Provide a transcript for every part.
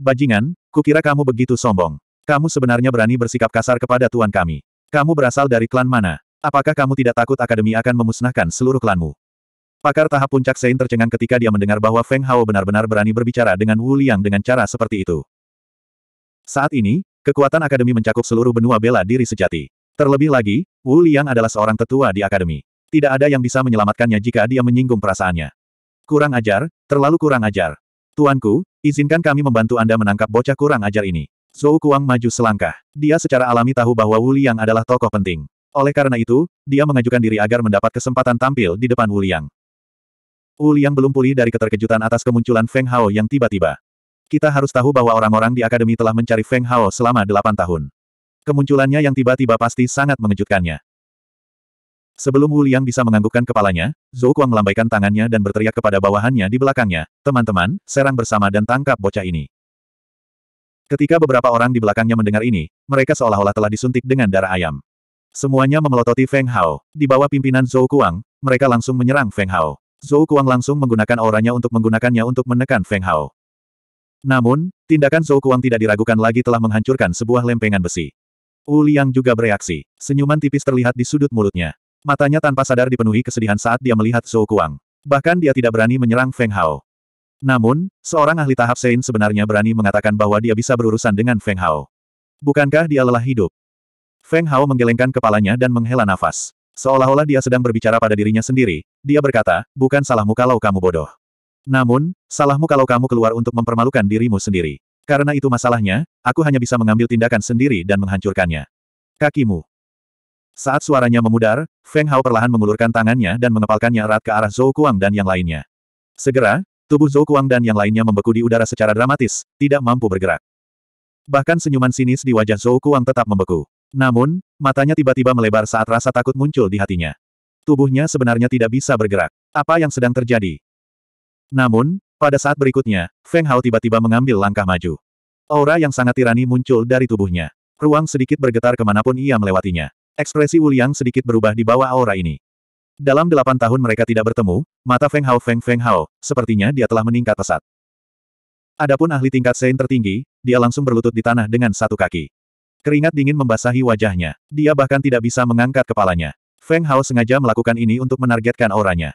Bajingan, kukira kamu begitu sombong. Kamu sebenarnya berani bersikap kasar kepada tuan kami. Kamu berasal dari klan mana? Apakah kamu tidak takut akademi akan memusnahkan seluruh klanmu? Pakar tahap puncak Sein tercengang ketika dia mendengar bahwa Feng Hao benar-benar berani berbicara dengan Wu Liang dengan cara seperti itu. Saat ini, kekuatan akademi mencakup seluruh benua bela diri sejati. Terlebih lagi, Wu Liang adalah seorang tetua di akademi. Tidak ada yang bisa menyelamatkannya jika dia menyinggung perasaannya. Kurang ajar, terlalu kurang ajar. Tuanku, izinkan kami membantu Anda menangkap bocah kurang ajar ini. Zhou Kuang maju selangkah. Dia secara alami tahu bahwa Wu Liang adalah tokoh penting. Oleh karena itu, dia mengajukan diri agar mendapat kesempatan tampil di depan Wu Liang. Wu Liang belum pulih dari keterkejutan atas kemunculan Feng Hao yang tiba-tiba. Kita harus tahu bahwa orang-orang di akademi telah mencari Feng Hao selama delapan tahun. Kemunculannya yang tiba-tiba pasti sangat mengejutkannya. Sebelum Wu Liang bisa menganggukkan kepalanya, Zhou Kuang melambaikan tangannya dan berteriak kepada bawahannya di belakangnya, teman-teman, serang bersama dan tangkap bocah ini. Ketika beberapa orang di belakangnya mendengar ini, mereka seolah-olah telah disuntik dengan darah ayam. Semuanya memelototi Feng Hao. Di bawah pimpinan Zhou Kuang, mereka langsung menyerang Feng Hao. Zhou Kuang langsung menggunakan auranya untuk menggunakannya untuk menekan Feng Hao. Namun, tindakan Zhou Kuang tidak diragukan lagi telah menghancurkan sebuah lempengan besi. Wu Liang juga bereaksi. Senyuman tipis terlihat di sudut mulutnya. Matanya tanpa sadar dipenuhi kesedihan saat dia melihat Zhou Kuang. Bahkan dia tidak berani menyerang Feng Hao. Namun, seorang ahli tahap Sein sebenarnya berani mengatakan bahwa dia bisa berurusan dengan Feng Hao. Bukankah dia lelah hidup? Feng Hao menggelengkan kepalanya dan menghela nafas. Seolah-olah dia sedang berbicara pada dirinya sendiri, dia berkata, bukan salahmu kalau kamu bodoh. Namun, salahmu kalau kamu keluar untuk mempermalukan dirimu sendiri. Karena itu masalahnya, aku hanya bisa mengambil tindakan sendiri dan menghancurkannya. Kakimu. Saat suaranya memudar, Feng Hao perlahan mengulurkan tangannya dan mengepalkannya erat ke arah Zhou Kuang dan yang lainnya. Segera, tubuh Zhou Kuang dan yang lainnya membeku di udara secara dramatis, tidak mampu bergerak. Bahkan senyuman sinis di wajah Zhou Kuang tetap membeku. Namun, matanya tiba-tiba melebar saat rasa takut muncul di hatinya. Tubuhnya sebenarnya tidak bisa bergerak. Apa yang sedang terjadi? Namun, pada saat berikutnya, Feng Hao tiba-tiba mengambil langkah maju. Aura yang sangat tirani muncul dari tubuhnya. Ruang sedikit bergetar kemanapun ia melewatinya. Ekspresi Wuliang sedikit berubah di bawah aura ini. Dalam delapan tahun mereka tidak bertemu, mata Feng Hao Feng Feng Hao, sepertinya dia telah meningkat pesat. Adapun ahli tingkat Sein tertinggi, dia langsung berlutut di tanah dengan satu kaki. Keringat dingin membasahi wajahnya. Dia bahkan tidak bisa mengangkat kepalanya. Feng Hao sengaja melakukan ini untuk menargetkan auranya.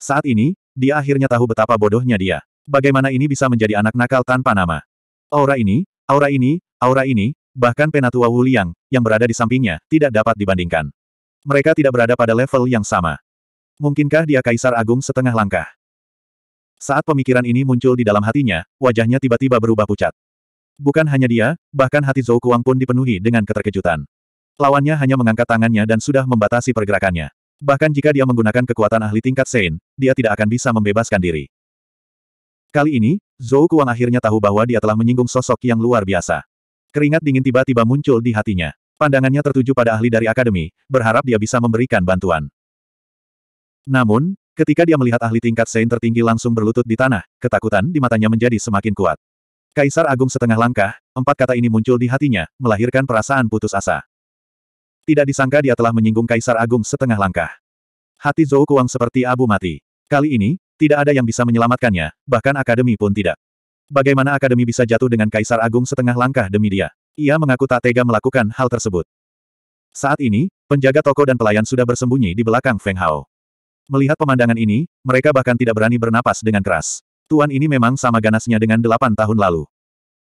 Saat ini, dia akhirnya tahu betapa bodohnya dia. Bagaimana ini bisa menjadi anak nakal tanpa nama? Aura ini, aura ini, aura ini, bahkan Penatua Wuliang, yang berada di sampingnya, tidak dapat dibandingkan. Mereka tidak berada pada level yang sama. Mungkinkah dia Kaisar Agung setengah langkah? Saat pemikiran ini muncul di dalam hatinya, wajahnya tiba-tiba berubah pucat. Bukan hanya dia, bahkan hati Zhou Kuang pun dipenuhi dengan keterkejutan. Lawannya hanya mengangkat tangannya dan sudah membatasi pergerakannya. Bahkan jika dia menggunakan kekuatan ahli tingkat Sein, dia tidak akan bisa membebaskan diri. Kali ini, Zhou Kuang akhirnya tahu bahwa dia telah menyinggung sosok yang luar biasa. Keringat dingin tiba-tiba muncul di hatinya. Pandangannya tertuju pada ahli dari akademi, berharap dia bisa memberikan bantuan. Namun, ketika dia melihat ahli tingkat Sein tertinggi langsung berlutut di tanah, ketakutan di matanya menjadi semakin kuat. Kaisar Agung setengah langkah, empat kata ini muncul di hatinya, melahirkan perasaan putus asa. Tidak disangka dia telah menyinggung Kaisar Agung setengah langkah. Hati Zhou Kuang seperti abu mati. Kali ini, tidak ada yang bisa menyelamatkannya, bahkan akademi pun tidak. Bagaimana akademi bisa jatuh dengan Kaisar Agung setengah langkah demi dia? Ia mengaku tak tega melakukan hal tersebut. Saat ini, penjaga toko dan pelayan sudah bersembunyi di belakang Feng Hao. Melihat pemandangan ini, mereka bahkan tidak berani bernapas dengan keras. Tuan ini memang sama ganasnya dengan delapan tahun lalu.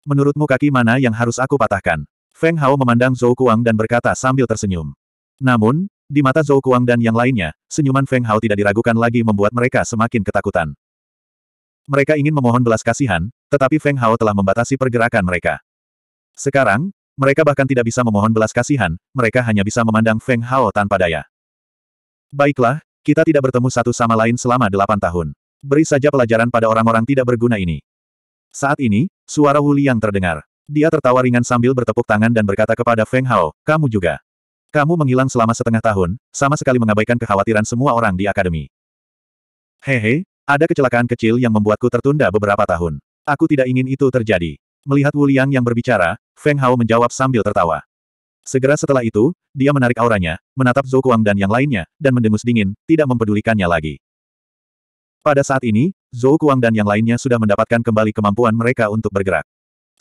Menurutmu kaki mana yang harus aku patahkan? Feng Hao memandang Zhou Kuang dan berkata sambil tersenyum. Namun, di mata Zhou Kuang dan yang lainnya, senyuman Feng Hao tidak diragukan lagi membuat mereka semakin ketakutan. Mereka ingin memohon belas kasihan, tetapi Feng Hao telah membatasi pergerakan mereka. Sekarang, mereka bahkan tidak bisa memohon belas kasihan, mereka hanya bisa memandang Feng Hao tanpa daya. Baiklah, kita tidak bertemu satu sama lain selama delapan tahun. Beri saja pelajaran pada orang-orang tidak berguna ini. Saat ini, suara Wu Liang terdengar. Dia tertawa ringan sambil bertepuk tangan dan berkata kepada Feng Hao, kamu juga. Kamu menghilang selama setengah tahun, sama sekali mengabaikan kekhawatiran semua orang di akademi. Hehe, ada kecelakaan kecil yang membuatku tertunda beberapa tahun. Aku tidak ingin itu terjadi. Melihat Wu Liang yang berbicara, Feng Hao menjawab sambil tertawa. Segera setelah itu, dia menarik auranya, menatap Zhou Kuang dan yang lainnya, dan mendengus dingin, tidak mempedulikannya lagi. Pada saat ini, Zhou Kuang dan yang lainnya sudah mendapatkan kembali kemampuan mereka untuk bergerak.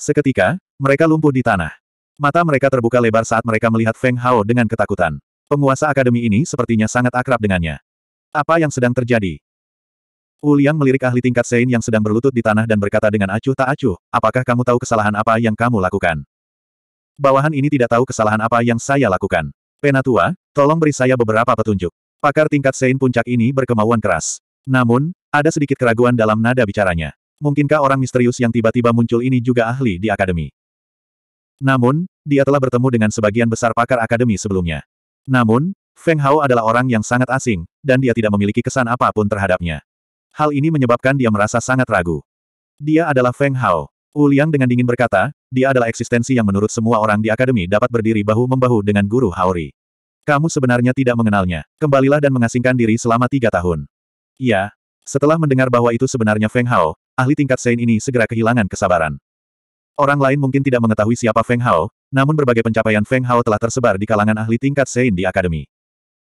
Seketika, mereka lumpuh di tanah. Mata mereka terbuka lebar saat mereka melihat Feng Hao dengan ketakutan. Penguasa akademi ini sepertinya sangat akrab dengannya. Apa yang sedang terjadi? Wu melirik ahli tingkat Sein yang sedang berlutut di tanah dan berkata dengan acuh tak acuh, apakah kamu tahu kesalahan apa yang kamu lakukan? Bawahan ini tidak tahu kesalahan apa yang saya lakukan. Penatua, tolong beri saya beberapa petunjuk. Pakar tingkat Sein puncak ini berkemauan keras. Namun, ada sedikit keraguan dalam nada bicaranya. Mungkinkah orang misterius yang tiba-tiba muncul ini juga ahli di akademi? Namun, dia telah bertemu dengan sebagian besar pakar akademi sebelumnya. Namun, Feng Hao adalah orang yang sangat asing, dan dia tidak memiliki kesan apapun terhadapnya. Hal ini menyebabkan dia merasa sangat ragu. Dia adalah Feng Hao. Wu Liang dengan dingin berkata, dia adalah eksistensi yang menurut semua orang di akademi dapat berdiri bahu-membahu dengan guru Haori. Kamu sebenarnya tidak mengenalnya. Kembalilah dan mengasingkan diri selama tiga tahun. Ya. Setelah mendengar bahwa itu sebenarnya Feng Hao, ahli tingkat Sein ini segera kehilangan kesabaran. Orang lain mungkin tidak mengetahui siapa Feng Hao, namun berbagai pencapaian Feng Hao telah tersebar di kalangan ahli tingkat Sein di akademi.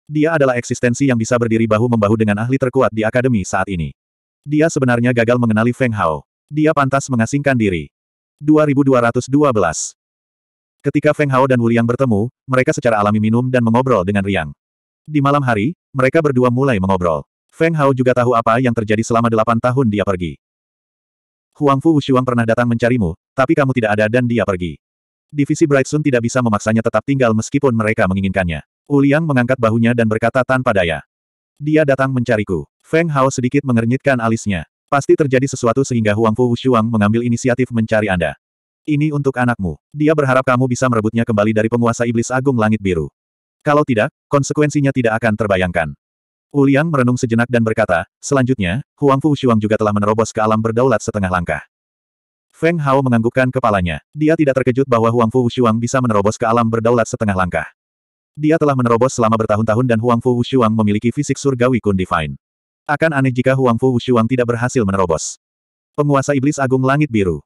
Dia adalah eksistensi yang bisa berdiri bahu-membahu dengan ahli terkuat di akademi saat ini. Dia sebenarnya gagal mengenali Feng Hao. Dia pantas mengasingkan diri. 2212 Ketika Feng Hao dan Wuliang bertemu, mereka secara alami minum dan mengobrol dengan riang. Di malam hari, mereka berdua mulai mengobrol. Feng Hao juga tahu apa yang terjadi selama delapan tahun dia pergi. Huang Fu Wushuang pernah datang mencarimu, tapi kamu tidak ada dan dia pergi. Divisi Bright Sun tidak bisa memaksanya tetap tinggal meskipun mereka menginginkannya. Wuliang mengangkat bahunya dan berkata tanpa daya. Dia datang mencariku. Feng Hao sedikit mengernyitkan alisnya. Pasti terjadi sesuatu sehingga Huang Fu Wushuang mengambil inisiatif mencari Anda. Ini untuk anakmu. Dia berharap kamu bisa merebutnya kembali dari penguasa iblis agung langit biru. Kalau tidak, konsekuensinya tidak akan terbayangkan. Uliang merenung sejenak dan berkata, selanjutnya, Huang Fu Wushuang juga telah menerobos ke alam berdaulat setengah langkah. Feng Hao menganggukkan kepalanya. Dia tidak terkejut bahwa Huang Fu Wushuang bisa menerobos ke alam berdaulat setengah langkah. Dia telah menerobos selama bertahun-tahun dan Huang Fu Wushuang memiliki fisik surgawi Kun Divine. Akan aneh jika Huang Fu Wushuang tidak berhasil menerobos. Penguasa Iblis Agung Langit Biru.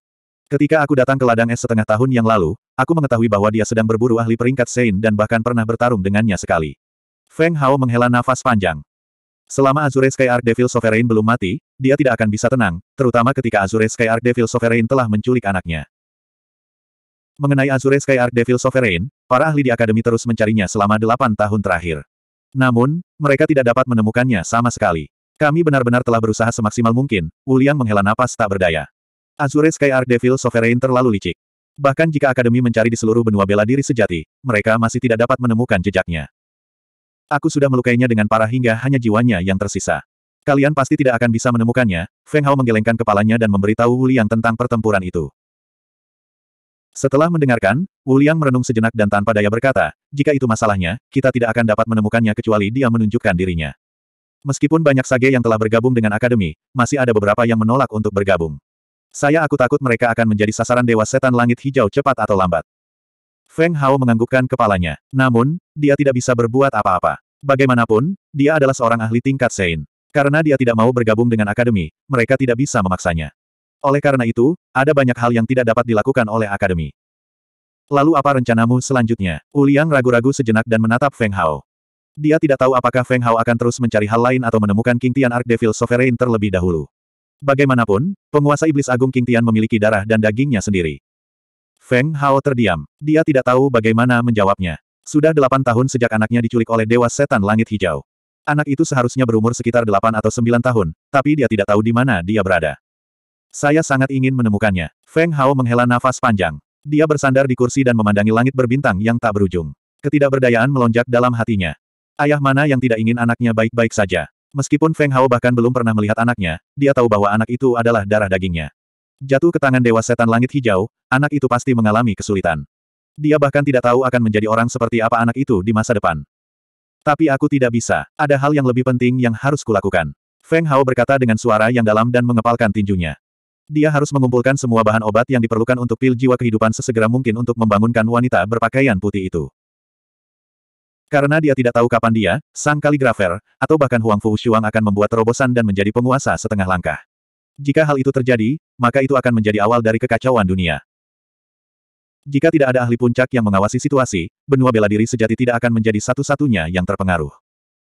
Ketika aku datang ke ladang es setengah tahun yang lalu, aku mengetahui bahwa dia sedang berburu ahli peringkat Sein dan bahkan pernah bertarung dengannya sekali. Feng Hao menghela nafas panjang. Selama Azure Sky Arc Devil Sovereign belum mati, dia tidak akan bisa tenang, terutama ketika Azure Sky Arc Devil Sovereign telah menculik anaknya. Mengenai Azure Sky Arc Devil Sovereign, para ahli di Akademi terus mencarinya selama delapan tahun terakhir. Namun, mereka tidak dapat menemukannya sama sekali. Kami benar-benar telah berusaha semaksimal mungkin, Wuliang menghela napas tak berdaya. Azure Sky Art Devil Sovereign terlalu licik. Bahkan jika Akademi mencari di seluruh benua bela diri sejati, mereka masih tidak dapat menemukan jejaknya. Aku sudah melukainya dengan parah hingga hanya jiwanya yang tersisa. Kalian pasti tidak akan bisa menemukannya, Feng Hao menggelengkan kepalanya dan memberitahu Wuliang tentang pertempuran itu. Setelah mendengarkan, Wuliang merenung sejenak dan tanpa daya berkata, jika itu masalahnya, kita tidak akan dapat menemukannya kecuali dia menunjukkan dirinya. Meskipun banyak sage yang telah bergabung dengan akademi, masih ada beberapa yang menolak untuk bergabung. Saya aku takut mereka akan menjadi sasaran dewa setan langit hijau cepat atau lambat. Feng Hao menganggukkan kepalanya. Namun, dia tidak bisa berbuat apa-apa. Bagaimanapun, dia adalah seorang ahli tingkat Sein. Karena dia tidak mau bergabung dengan akademi, mereka tidak bisa memaksanya. Oleh karena itu, ada banyak hal yang tidak dapat dilakukan oleh akademi. Lalu apa rencanamu selanjutnya? Uliang ragu-ragu sejenak dan menatap Feng Hao. Dia tidak tahu apakah Feng Hao akan terus mencari hal lain atau menemukan King Tian Arc Devil Sovereign terlebih dahulu. Bagaimanapun, penguasa iblis agung King Tian memiliki darah dan dagingnya sendiri. Feng Hao terdiam. Dia tidak tahu bagaimana menjawabnya. Sudah delapan tahun sejak anaknya diculik oleh Dewa Setan Langit Hijau. Anak itu seharusnya berumur sekitar delapan atau sembilan tahun, tapi dia tidak tahu di mana dia berada. Saya sangat ingin menemukannya. Feng Hao menghela nafas panjang. Dia bersandar di kursi dan memandangi langit berbintang yang tak berujung. Ketidakberdayaan melonjak dalam hatinya. Ayah mana yang tidak ingin anaknya baik-baik saja? Meskipun Feng Hao bahkan belum pernah melihat anaknya, dia tahu bahwa anak itu adalah darah dagingnya. Jatuh ke tangan Dewa Setan Langit Hijau, anak itu pasti mengalami kesulitan. Dia bahkan tidak tahu akan menjadi orang seperti apa anak itu di masa depan. Tapi aku tidak bisa, ada hal yang lebih penting yang harus kulakukan. Feng Hao berkata dengan suara yang dalam dan mengepalkan tinjunya. Dia harus mengumpulkan semua bahan obat yang diperlukan untuk pil jiwa kehidupan sesegera mungkin untuk membangunkan wanita berpakaian putih itu. Karena dia tidak tahu kapan dia, sang kaligrafer, atau bahkan Huang Fu Shuang akan membuat terobosan dan menjadi penguasa setengah langkah. Jika hal itu terjadi, maka itu akan menjadi awal dari kekacauan dunia. Jika tidak ada ahli puncak yang mengawasi situasi, benua bela diri sejati tidak akan menjadi satu-satunya yang terpengaruh.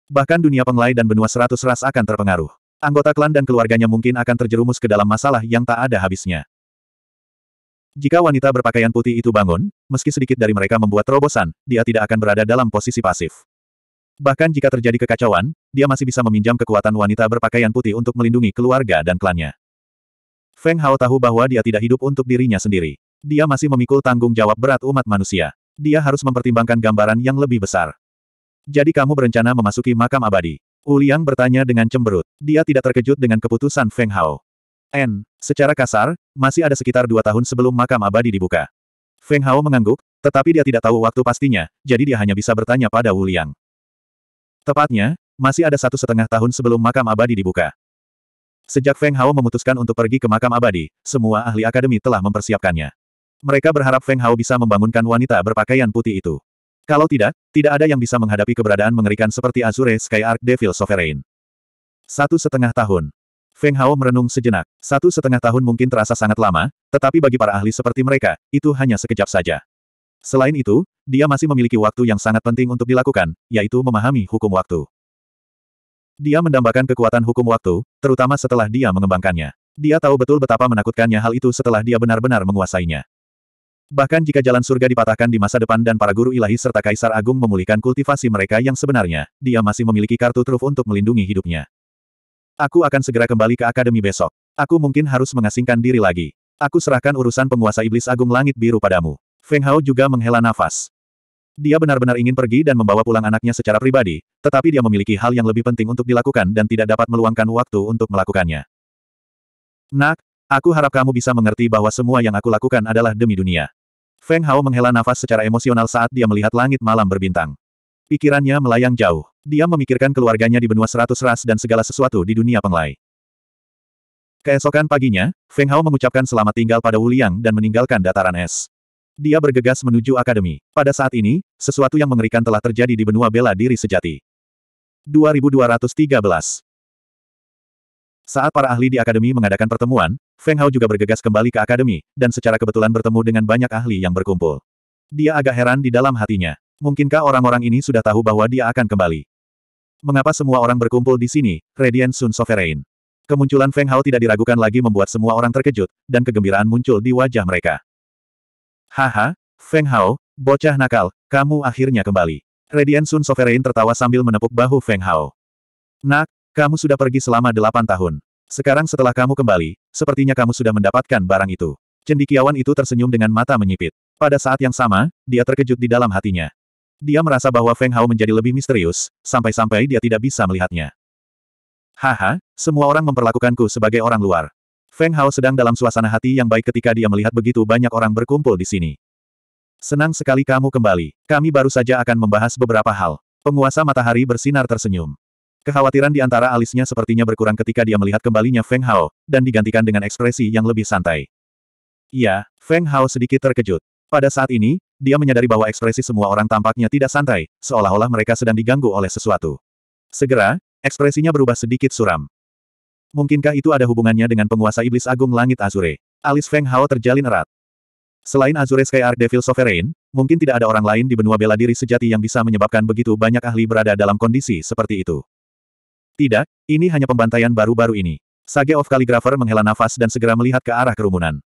Bahkan dunia penglai dan benua seratus ras akan terpengaruh. Anggota klan dan keluarganya mungkin akan terjerumus ke dalam masalah yang tak ada habisnya. Jika wanita berpakaian putih itu bangun, meski sedikit dari mereka membuat terobosan, dia tidak akan berada dalam posisi pasif. Bahkan jika terjadi kekacauan, dia masih bisa meminjam kekuatan wanita berpakaian putih untuk melindungi keluarga dan klannya. Feng Hao tahu bahwa dia tidak hidup untuk dirinya sendiri. Dia masih memikul tanggung jawab berat umat manusia. Dia harus mempertimbangkan gambaran yang lebih besar. Jadi kamu berencana memasuki makam abadi? Uliang bertanya dengan cemberut. Dia tidak terkejut dengan keputusan Feng Hao. N. Secara kasar, masih ada sekitar dua tahun sebelum makam abadi dibuka. Feng Hao mengangguk, tetapi dia tidak tahu waktu pastinya, jadi dia hanya bisa bertanya pada Wu Liang. Tepatnya, masih ada satu setengah tahun sebelum makam abadi dibuka. Sejak Feng Hao memutuskan untuk pergi ke makam abadi, semua ahli akademi telah mempersiapkannya. Mereka berharap Feng Hao bisa membangunkan wanita berpakaian putih itu. Kalau tidak, tidak ada yang bisa menghadapi keberadaan mengerikan seperti Azure Sky Arc Devil Sovereign. Satu setengah tahun. Feng Hao merenung sejenak. Satu setengah tahun mungkin terasa sangat lama, tetapi bagi para ahli seperti mereka, itu hanya sekejap saja. Selain itu, dia masih memiliki waktu yang sangat penting untuk dilakukan, yaitu memahami hukum waktu. Dia mendambakan kekuatan hukum waktu, terutama setelah dia mengembangkannya. Dia tahu betul betapa menakutkannya hal itu setelah dia benar-benar menguasainya. Bahkan jika jalan surga dipatahkan di masa depan dan para guru ilahi serta kaisar agung memulihkan kultivasi mereka yang sebenarnya, dia masih memiliki kartu truf untuk melindungi hidupnya. Aku akan segera kembali ke akademi besok. Aku mungkin harus mengasingkan diri lagi. Aku serahkan urusan penguasa iblis agung langit biru padamu. Feng Hao juga menghela nafas. Dia benar-benar ingin pergi dan membawa pulang anaknya secara pribadi, tetapi dia memiliki hal yang lebih penting untuk dilakukan dan tidak dapat meluangkan waktu untuk melakukannya. Nak, aku harap kamu bisa mengerti bahwa semua yang aku lakukan adalah demi dunia. Feng Hao menghela nafas secara emosional saat dia melihat langit malam berbintang. Pikirannya melayang jauh. Dia memikirkan keluarganya di benua seratus ras dan segala sesuatu di dunia penglai. Keesokan paginya, Feng Hao mengucapkan selamat tinggal pada Wu Liang dan meninggalkan dataran es. Dia bergegas menuju akademi. Pada saat ini, sesuatu yang mengerikan telah terjadi di benua bela diri sejati. 2213 Saat para ahli di akademi mengadakan pertemuan, Feng Hao juga bergegas kembali ke akademi, dan secara kebetulan bertemu dengan banyak ahli yang berkumpul. Dia agak heran di dalam hatinya. Mungkinkah orang-orang ini sudah tahu bahwa dia akan kembali? Mengapa semua orang berkumpul di sini, Radiant Sun Sovereign? Kemunculan Feng Hao tidak diragukan lagi membuat semua orang terkejut, dan kegembiraan muncul di wajah mereka. Haha, Feng Hao, bocah nakal, kamu akhirnya kembali. Radiant Sun Sovereign tertawa sambil menepuk bahu Feng Hao. Nak, kamu sudah pergi selama delapan tahun. Sekarang setelah kamu kembali, sepertinya kamu sudah mendapatkan barang itu. Cendikiawan itu tersenyum dengan mata menyipit. Pada saat yang sama, dia terkejut di dalam hatinya. Dia merasa bahwa Feng Hao menjadi lebih misterius, sampai-sampai dia tidak bisa melihatnya. Haha, semua orang memperlakukanku sebagai orang luar. Feng Hao sedang dalam suasana hati yang baik ketika dia melihat begitu banyak orang berkumpul di sini. Senang sekali kamu kembali. Kami baru saja akan membahas beberapa hal. Penguasa matahari bersinar tersenyum. Kekhawatiran di antara alisnya sepertinya berkurang ketika dia melihat kembalinya Feng Hao, dan digantikan dengan ekspresi yang lebih santai. Ya, Feng Hao sedikit terkejut. Pada saat ini, dia menyadari bahwa ekspresi semua orang tampaknya tidak santai, seolah-olah mereka sedang diganggu oleh sesuatu. Segera, ekspresinya berubah sedikit suram. Mungkinkah itu ada hubungannya dengan penguasa iblis agung langit Azure? Alis Feng Hao terjalin erat. Selain Azure Sky Arc Devil Sovereign, mungkin tidak ada orang lain di benua bela diri sejati yang bisa menyebabkan begitu banyak ahli berada dalam kondisi seperti itu. Tidak, ini hanya pembantaian baru-baru ini. Sage of Calligrapher menghela nafas dan segera melihat ke arah kerumunan.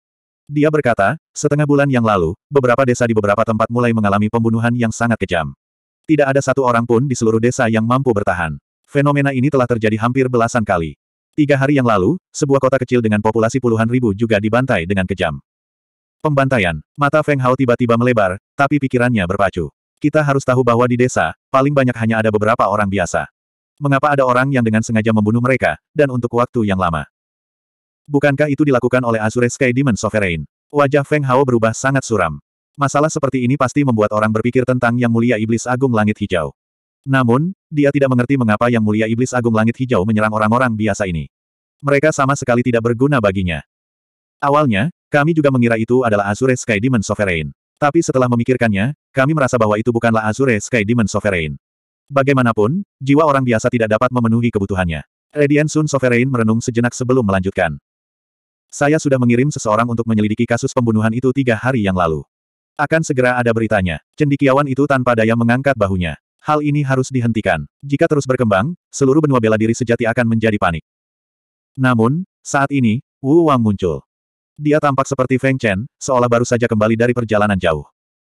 Dia berkata, setengah bulan yang lalu, beberapa desa di beberapa tempat mulai mengalami pembunuhan yang sangat kejam. Tidak ada satu orang pun di seluruh desa yang mampu bertahan. Fenomena ini telah terjadi hampir belasan kali. Tiga hari yang lalu, sebuah kota kecil dengan populasi puluhan ribu juga dibantai dengan kejam. Pembantaian, mata Feng Hao tiba-tiba melebar, tapi pikirannya berpacu. Kita harus tahu bahwa di desa, paling banyak hanya ada beberapa orang biasa. Mengapa ada orang yang dengan sengaja membunuh mereka, dan untuk waktu yang lama? Bukankah itu dilakukan oleh Azure Sky Demon Sovereign? Wajah Feng Hao berubah sangat suram. Masalah seperti ini pasti membuat orang berpikir tentang Yang Mulia Iblis Agung Langit Hijau. Namun, dia tidak mengerti mengapa Yang Mulia Iblis Agung Langit Hijau menyerang orang-orang biasa ini. Mereka sama sekali tidak berguna baginya. Awalnya, kami juga mengira itu adalah Azure Sky Demon Sovereign. Tapi setelah memikirkannya, kami merasa bahwa itu bukanlah Azure Sky Demon Sovereign. Bagaimanapun, jiwa orang biasa tidak dapat memenuhi kebutuhannya. Radiant Sun Sovereign merenung sejenak sebelum melanjutkan. Saya sudah mengirim seseorang untuk menyelidiki kasus pembunuhan itu tiga hari yang lalu. Akan segera ada beritanya. Cendikiawan itu tanpa daya mengangkat bahunya. Hal ini harus dihentikan. Jika terus berkembang, seluruh benua bela diri sejati akan menjadi panik. Namun, saat ini, Wu Wang muncul. Dia tampak seperti Feng Chen, seolah baru saja kembali dari perjalanan jauh.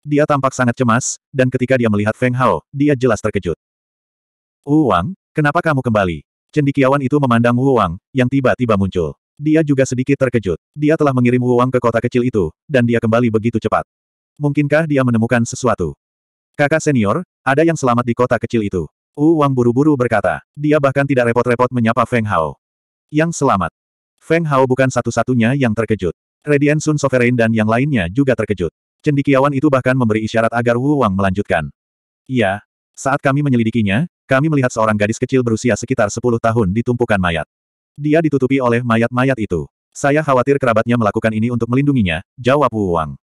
Dia tampak sangat cemas, dan ketika dia melihat Feng Hao, dia jelas terkejut. Wu Wang, kenapa kamu kembali? Cendikiawan itu memandang Wu Wang, yang tiba-tiba muncul. Dia juga sedikit terkejut. Dia telah mengirim uang ke kota kecil itu, dan dia kembali begitu cepat. Mungkinkah dia menemukan sesuatu? Kakak senior, ada yang selamat di kota kecil itu. Wang buru-buru berkata. Dia bahkan tidak repot-repot menyapa Feng Hao. Yang selamat. Feng Hao bukan satu-satunya yang terkejut. Redian Sun Sovereign dan yang lainnya juga terkejut. Cendikiawan itu bahkan memberi isyarat agar Wu Wang melanjutkan. Iya. Saat kami menyelidikinya, kami melihat seorang gadis kecil berusia sekitar 10 tahun ditumpukan mayat. Dia ditutupi oleh mayat-mayat itu. Saya khawatir kerabatnya melakukan ini untuk melindunginya, jawab Wu Wang.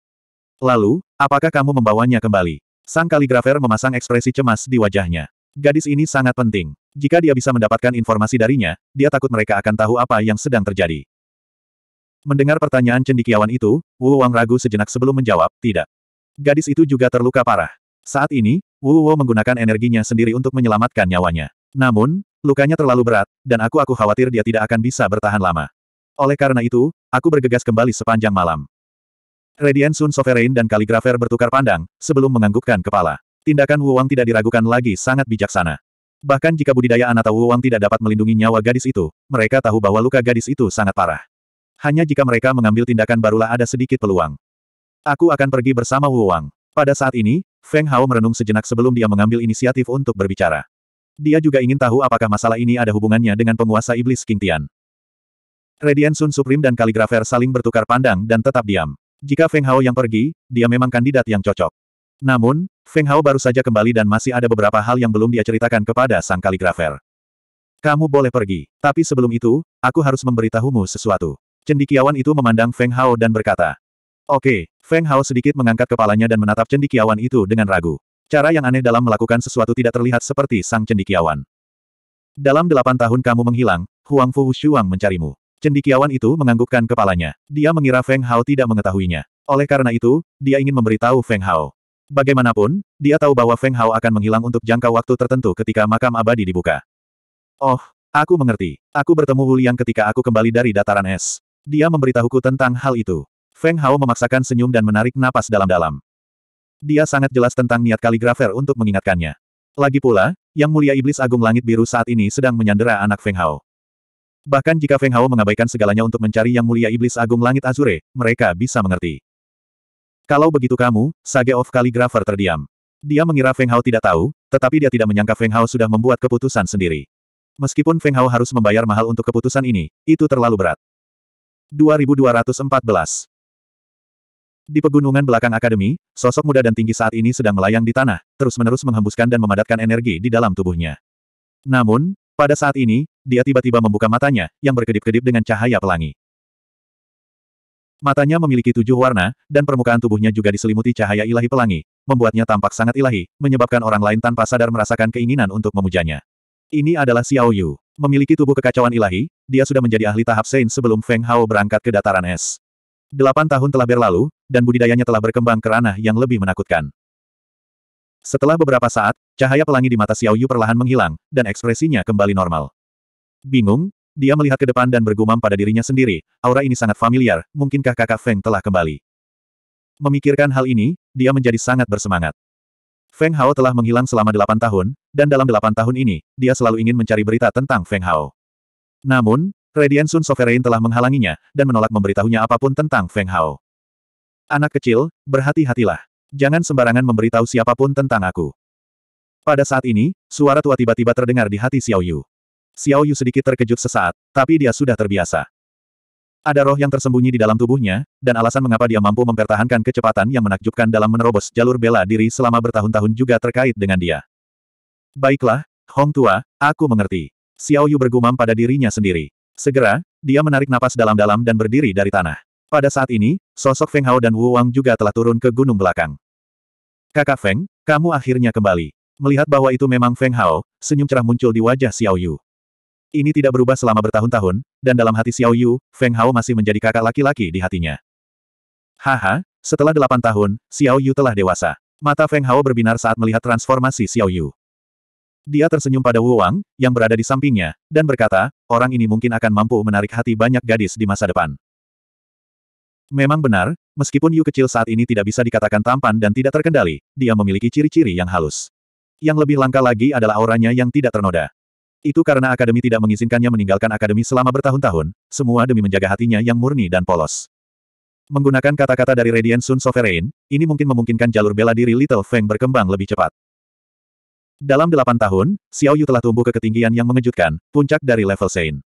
Lalu, apakah kamu membawanya kembali? Sang kaligrafer memasang ekspresi cemas di wajahnya. Gadis ini sangat penting. Jika dia bisa mendapatkan informasi darinya, dia takut mereka akan tahu apa yang sedang terjadi. Mendengar pertanyaan cendikiawan itu, Wu Wang ragu sejenak sebelum menjawab, tidak. Gadis itu juga terluka parah. Saat ini, Wu Wu menggunakan energinya sendiri untuk menyelamatkan nyawanya. Namun, Lukanya terlalu berat, dan aku-aku khawatir dia tidak akan bisa bertahan lama. Oleh karena itu, aku bergegas kembali sepanjang malam. Radiant Sun Sovereign dan Kaligrafer bertukar pandang, sebelum menganggukkan kepala. Tindakan Wu Wang tidak diragukan lagi sangat bijaksana. Bahkan jika budidaya Anata Wu Wang tidak dapat melindungi nyawa gadis itu, mereka tahu bahwa luka gadis itu sangat parah. Hanya jika mereka mengambil tindakan barulah ada sedikit peluang. Aku akan pergi bersama Wu Wang. Pada saat ini, Feng Hao merenung sejenak sebelum dia mengambil inisiatif untuk berbicara. Dia juga ingin tahu apakah masalah ini ada hubungannya dengan penguasa iblis King Tian. Radian Sun Supreme dan Kaligrafer saling bertukar pandang dan tetap diam. Jika Feng Hao yang pergi, dia memang kandidat yang cocok. Namun, Feng Hao baru saja kembali dan masih ada beberapa hal yang belum dia ceritakan kepada sang kaligrafer. Kamu boleh pergi, tapi sebelum itu, aku harus memberitahumu sesuatu. Cendikiawan itu memandang Feng Hao dan berkata, Oke, Feng Hao sedikit mengangkat kepalanya dan menatap cendikiawan itu dengan ragu. Cara yang aneh dalam melakukan sesuatu tidak terlihat seperti sang cendikiawan. Dalam delapan tahun kamu menghilang, Huang Fu Shuang mencarimu. Cendikiawan itu menganggukkan kepalanya. Dia mengira Feng Hao tidak mengetahuinya. Oleh karena itu, dia ingin memberitahu Feng Hao. Bagaimanapun, dia tahu bahwa Feng Hao akan menghilang untuk jangka waktu tertentu ketika makam abadi dibuka. Oh, aku mengerti. Aku bertemu Wu Liang ketika aku kembali dari dataran es. Dia memberitahuku tentang hal itu. Feng Hao memaksakan senyum dan menarik napas dalam-dalam. Dia sangat jelas tentang niat kaligrafer untuk mengingatkannya. Lagi pula, Yang Mulia Iblis Agung Langit Biru saat ini sedang menyandera anak Feng Hao. Bahkan jika Feng Hao mengabaikan segalanya untuk mencari Yang Mulia Iblis Agung Langit Azure, mereka bisa mengerti. Kalau begitu kamu, Sage of Kaligrafer, terdiam. Dia mengira Feng Hao tidak tahu, tetapi dia tidak menyangka Feng Hao sudah membuat keputusan sendiri. Meskipun Feng Hao harus membayar mahal untuk keputusan ini, itu terlalu berat. 2214 di pegunungan belakang akademi, sosok muda dan tinggi saat ini sedang melayang di tanah, terus-menerus menghembuskan dan memadatkan energi di dalam tubuhnya. Namun, pada saat ini, dia tiba-tiba membuka matanya, yang berkedip-kedip dengan cahaya pelangi. Matanya memiliki tujuh warna, dan permukaan tubuhnya juga diselimuti cahaya ilahi pelangi, membuatnya tampak sangat ilahi, menyebabkan orang lain tanpa sadar merasakan keinginan untuk memujanya. Ini adalah Xiao Yu. Memiliki tubuh kekacauan ilahi, dia sudah menjadi ahli tahap Sein sebelum Feng Hao berangkat ke dataran es. Delapan tahun telah berlalu, dan budidayanya telah berkembang ke ranah yang lebih menakutkan. Setelah beberapa saat, cahaya pelangi di mata Xiao Yu perlahan menghilang, dan ekspresinya kembali normal. Bingung, dia melihat ke depan dan bergumam pada dirinya sendiri, aura ini sangat familiar, mungkinkah kakak Feng telah kembali. Memikirkan hal ini, dia menjadi sangat bersemangat. Feng Hao telah menghilang selama delapan tahun, dan dalam delapan tahun ini, dia selalu ingin mencari berita tentang Feng Hao. Namun, Radiant Sun Sovereign telah menghalanginya, dan menolak memberitahunya apapun tentang Feng Hao. Anak kecil, berhati-hatilah. Jangan sembarangan memberitahu siapapun tentang aku. Pada saat ini, suara tua tiba-tiba terdengar di hati Xiao Yu. Xiao Yu sedikit terkejut sesaat, tapi dia sudah terbiasa. Ada roh yang tersembunyi di dalam tubuhnya, dan alasan mengapa dia mampu mempertahankan kecepatan yang menakjubkan dalam menerobos jalur bela diri selama bertahun-tahun juga terkait dengan dia. Baiklah, Hong Tua, aku mengerti. Xiao Yu bergumam pada dirinya sendiri. Segera, dia menarik napas dalam-dalam dan berdiri dari tanah. Pada saat ini, sosok Feng Hao dan Wu Wang juga telah turun ke gunung belakang. Kakak Feng, kamu akhirnya kembali. Melihat bahwa itu memang Feng Hao, senyum cerah muncul di wajah Xiao Yu. Ini tidak berubah selama bertahun-tahun, dan dalam hati Xiao Yu, Feng Hao masih menjadi kakak laki-laki di hatinya. Haha, setelah delapan tahun, Xiao Yu telah dewasa. Mata Feng Hao berbinar saat melihat transformasi Xiao Yu. Dia tersenyum pada Wu Wang, yang berada di sampingnya, dan berkata, orang ini mungkin akan mampu menarik hati banyak gadis di masa depan. Memang benar, meskipun Yu kecil saat ini tidak bisa dikatakan tampan dan tidak terkendali, dia memiliki ciri-ciri yang halus. Yang lebih langka lagi adalah auranya yang tidak ternoda. Itu karena akademi tidak mengizinkannya meninggalkan akademi selama bertahun-tahun, semua demi menjaga hatinya yang murni dan polos. Menggunakan kata-kata dari Radiant Sun Sovereign, ini mungkin memungkinkan jalur bela diri Little Feng berkembang lebih cepat. Dalam delapan tahun, Xiao Yu telah tumbuh ke ketinggian yang mengejutkan, puncak dari level Sein.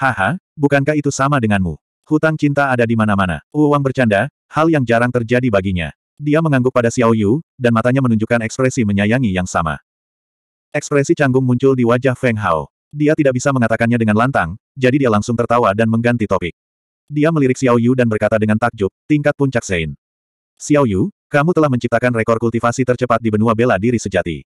Haha, bukankah itu sama denganmu? Hutang cinta ada di mana-mana. Uang bercanda, hal yang jarang terjadi baginya. Dia mengangguk pada Xiao Yu, dan matanya menunjukkan ekspresi menyayangi yang sama. Ekspresi canggung muncul di wajah Feng Hao. Dia tidak bisa mengatakannya dengan lantang, jadi dia langsung tertawa dan mengganti topik. Dia melirik Xiao Yu dan berkata dengan takjub, tingkat puncak Zain. Xiao Yu, kamu telah menciptakan rekor kultivasi tercepat di benua bela diri sejati.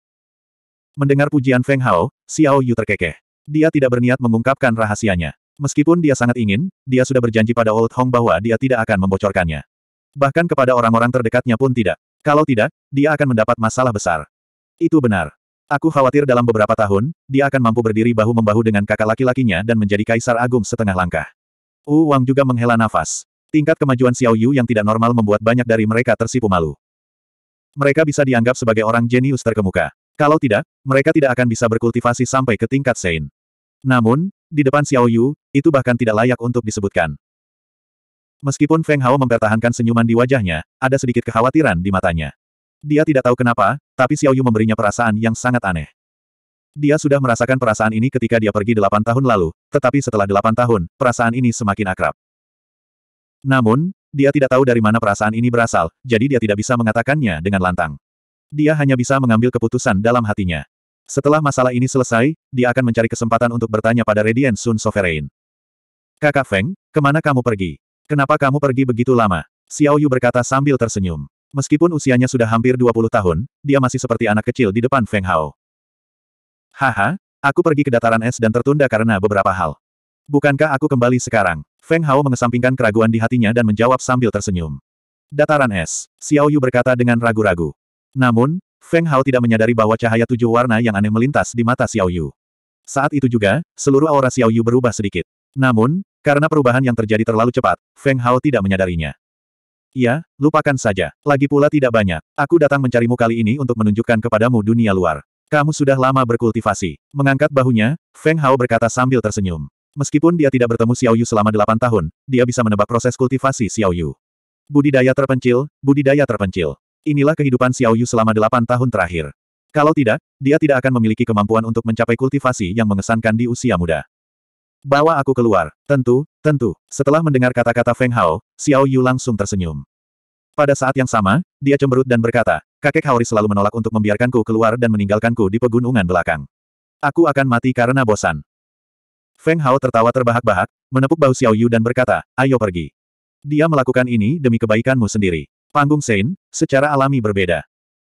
Mendengar pujian Feng Hao, Xiao Yu terkekeh. Dia tidak berniat mengungkapkan rahasianya. Meskipun dia sangat ingin, dia sudah berjanji pada Old Hong bahwa dia tidak akan membocorkannya. Bahkan kepada orang-orang terdekatnya pun tidak. Kalau tidak, dia akan mendapat masalah besar. Itu benar. Aku khawatir dalam beberapa tahun, dia akan mampu berdiri bahu-membahu dengan kakak laki-lakinya dan menjadi kaisar agung setengah langkah. Wu Wang juga menghela nafas. Tingkat kemajuan Xiao Yu yang tidak normal membuat banyak dari mereka tersipu malu. Mereka bisa dianggap sebagai orang jenius terkemuka. Kalau tidak, mereka tidak akan bisa berkultivasi sampai ke tingkat Sein. Namun, di depan Xiao Yu, itu bahkan tidak layak untuk disebutkan. Meskipun Feng Hao mempertahankan senyuman di wajahnya, ada sedikit kekhawatiran di matanya. Dia tidak tahu kenapa, tapi Xiao Yu memberinya perasaan yang sangat aneh. Dia sudah merasakan perasaan ini ketika dia pergi delapan tahun lalu, tetapi setelah delapan tahun, perasaan ini semakin akrab. Namun, dia tidak tahu dari mana perasaan ini berasal, jadi dia tidak bisa mengatakannya dengan lantang. Dia hanya bisa mengambil keputusan dalam hatinya. Setelah masalah ini selesai, dia akan mencari kesempatan untuk bertanya pada Radiant Sun Sovereign. Kakak Feng, kemana kamu pergi? Kenapa kamu pergi begitu lama? Xiao Yu berkata sambil tersenyum. Meskipun usianya sudah hampir 20 tahun, dia masih seperti anak kecil di depan Feng Hao. Haha, aku pergi ke dataran es dan tertunda karena beberapa hal. Bukankah aku kembali sekarang? Feng Hao mengesampingkan keraguan di hatinya dan menjawab sambil tersenyum. Dataran es, Xiao Yu berkata dengan ragu-ragu. Namun, Feng Hao tidak menyadari bahwa cahaya tujuh warna yang aneh melintas di mata Xiao Yu. Saat itu juga, seluruh aura Xiao Yu berubah sedikit. Namun, karena perubahan yang terjadi terlalu cepat, Feng Hao tidak menyadarinya. Ya, lupakan saja. Lagi pula tidak banyak. Aku datang mencarimu kali ini untuk menunjukkan kepadamu dunia luar. Kamu sudah lama berkultivasi. Mengangkat bahunya, Feng Hao berkata sambil tersenyum. Meskipun dia tidak bertemu Xiao Yu selama delapan tahun, dia bisa menebak proses kultivasi Xiao Yu. Budidaya terpencil, budidaya terpencil. Inilah kehidupan Xiao Yu selama delapan tahun terakhir. Kalau tidak, dia tidak akan memiliki kemampuan untuk mencapai kultivasi yang mengesankan di usia muda. Bawa aku keluar, tentu, tentu. Setelah mendengar kata-kata Feng Hao, Xiao Yu langsung tersenyum. Pada saat yang sama, dia cemberut dan berkata, kakek Haori selalu menolak untuk membiarkanku keluar dan meninggalkanku di pegunungan belakang. Aku akan mati karena bosan. Feng Hao tertawa terbahak-bahak, menepuk bahu Xiao Yu dan berkata, ayo pergi. Dia melakukan ini demi kebaikanmu sendiri. Panggung Sein, secara alami berbeda.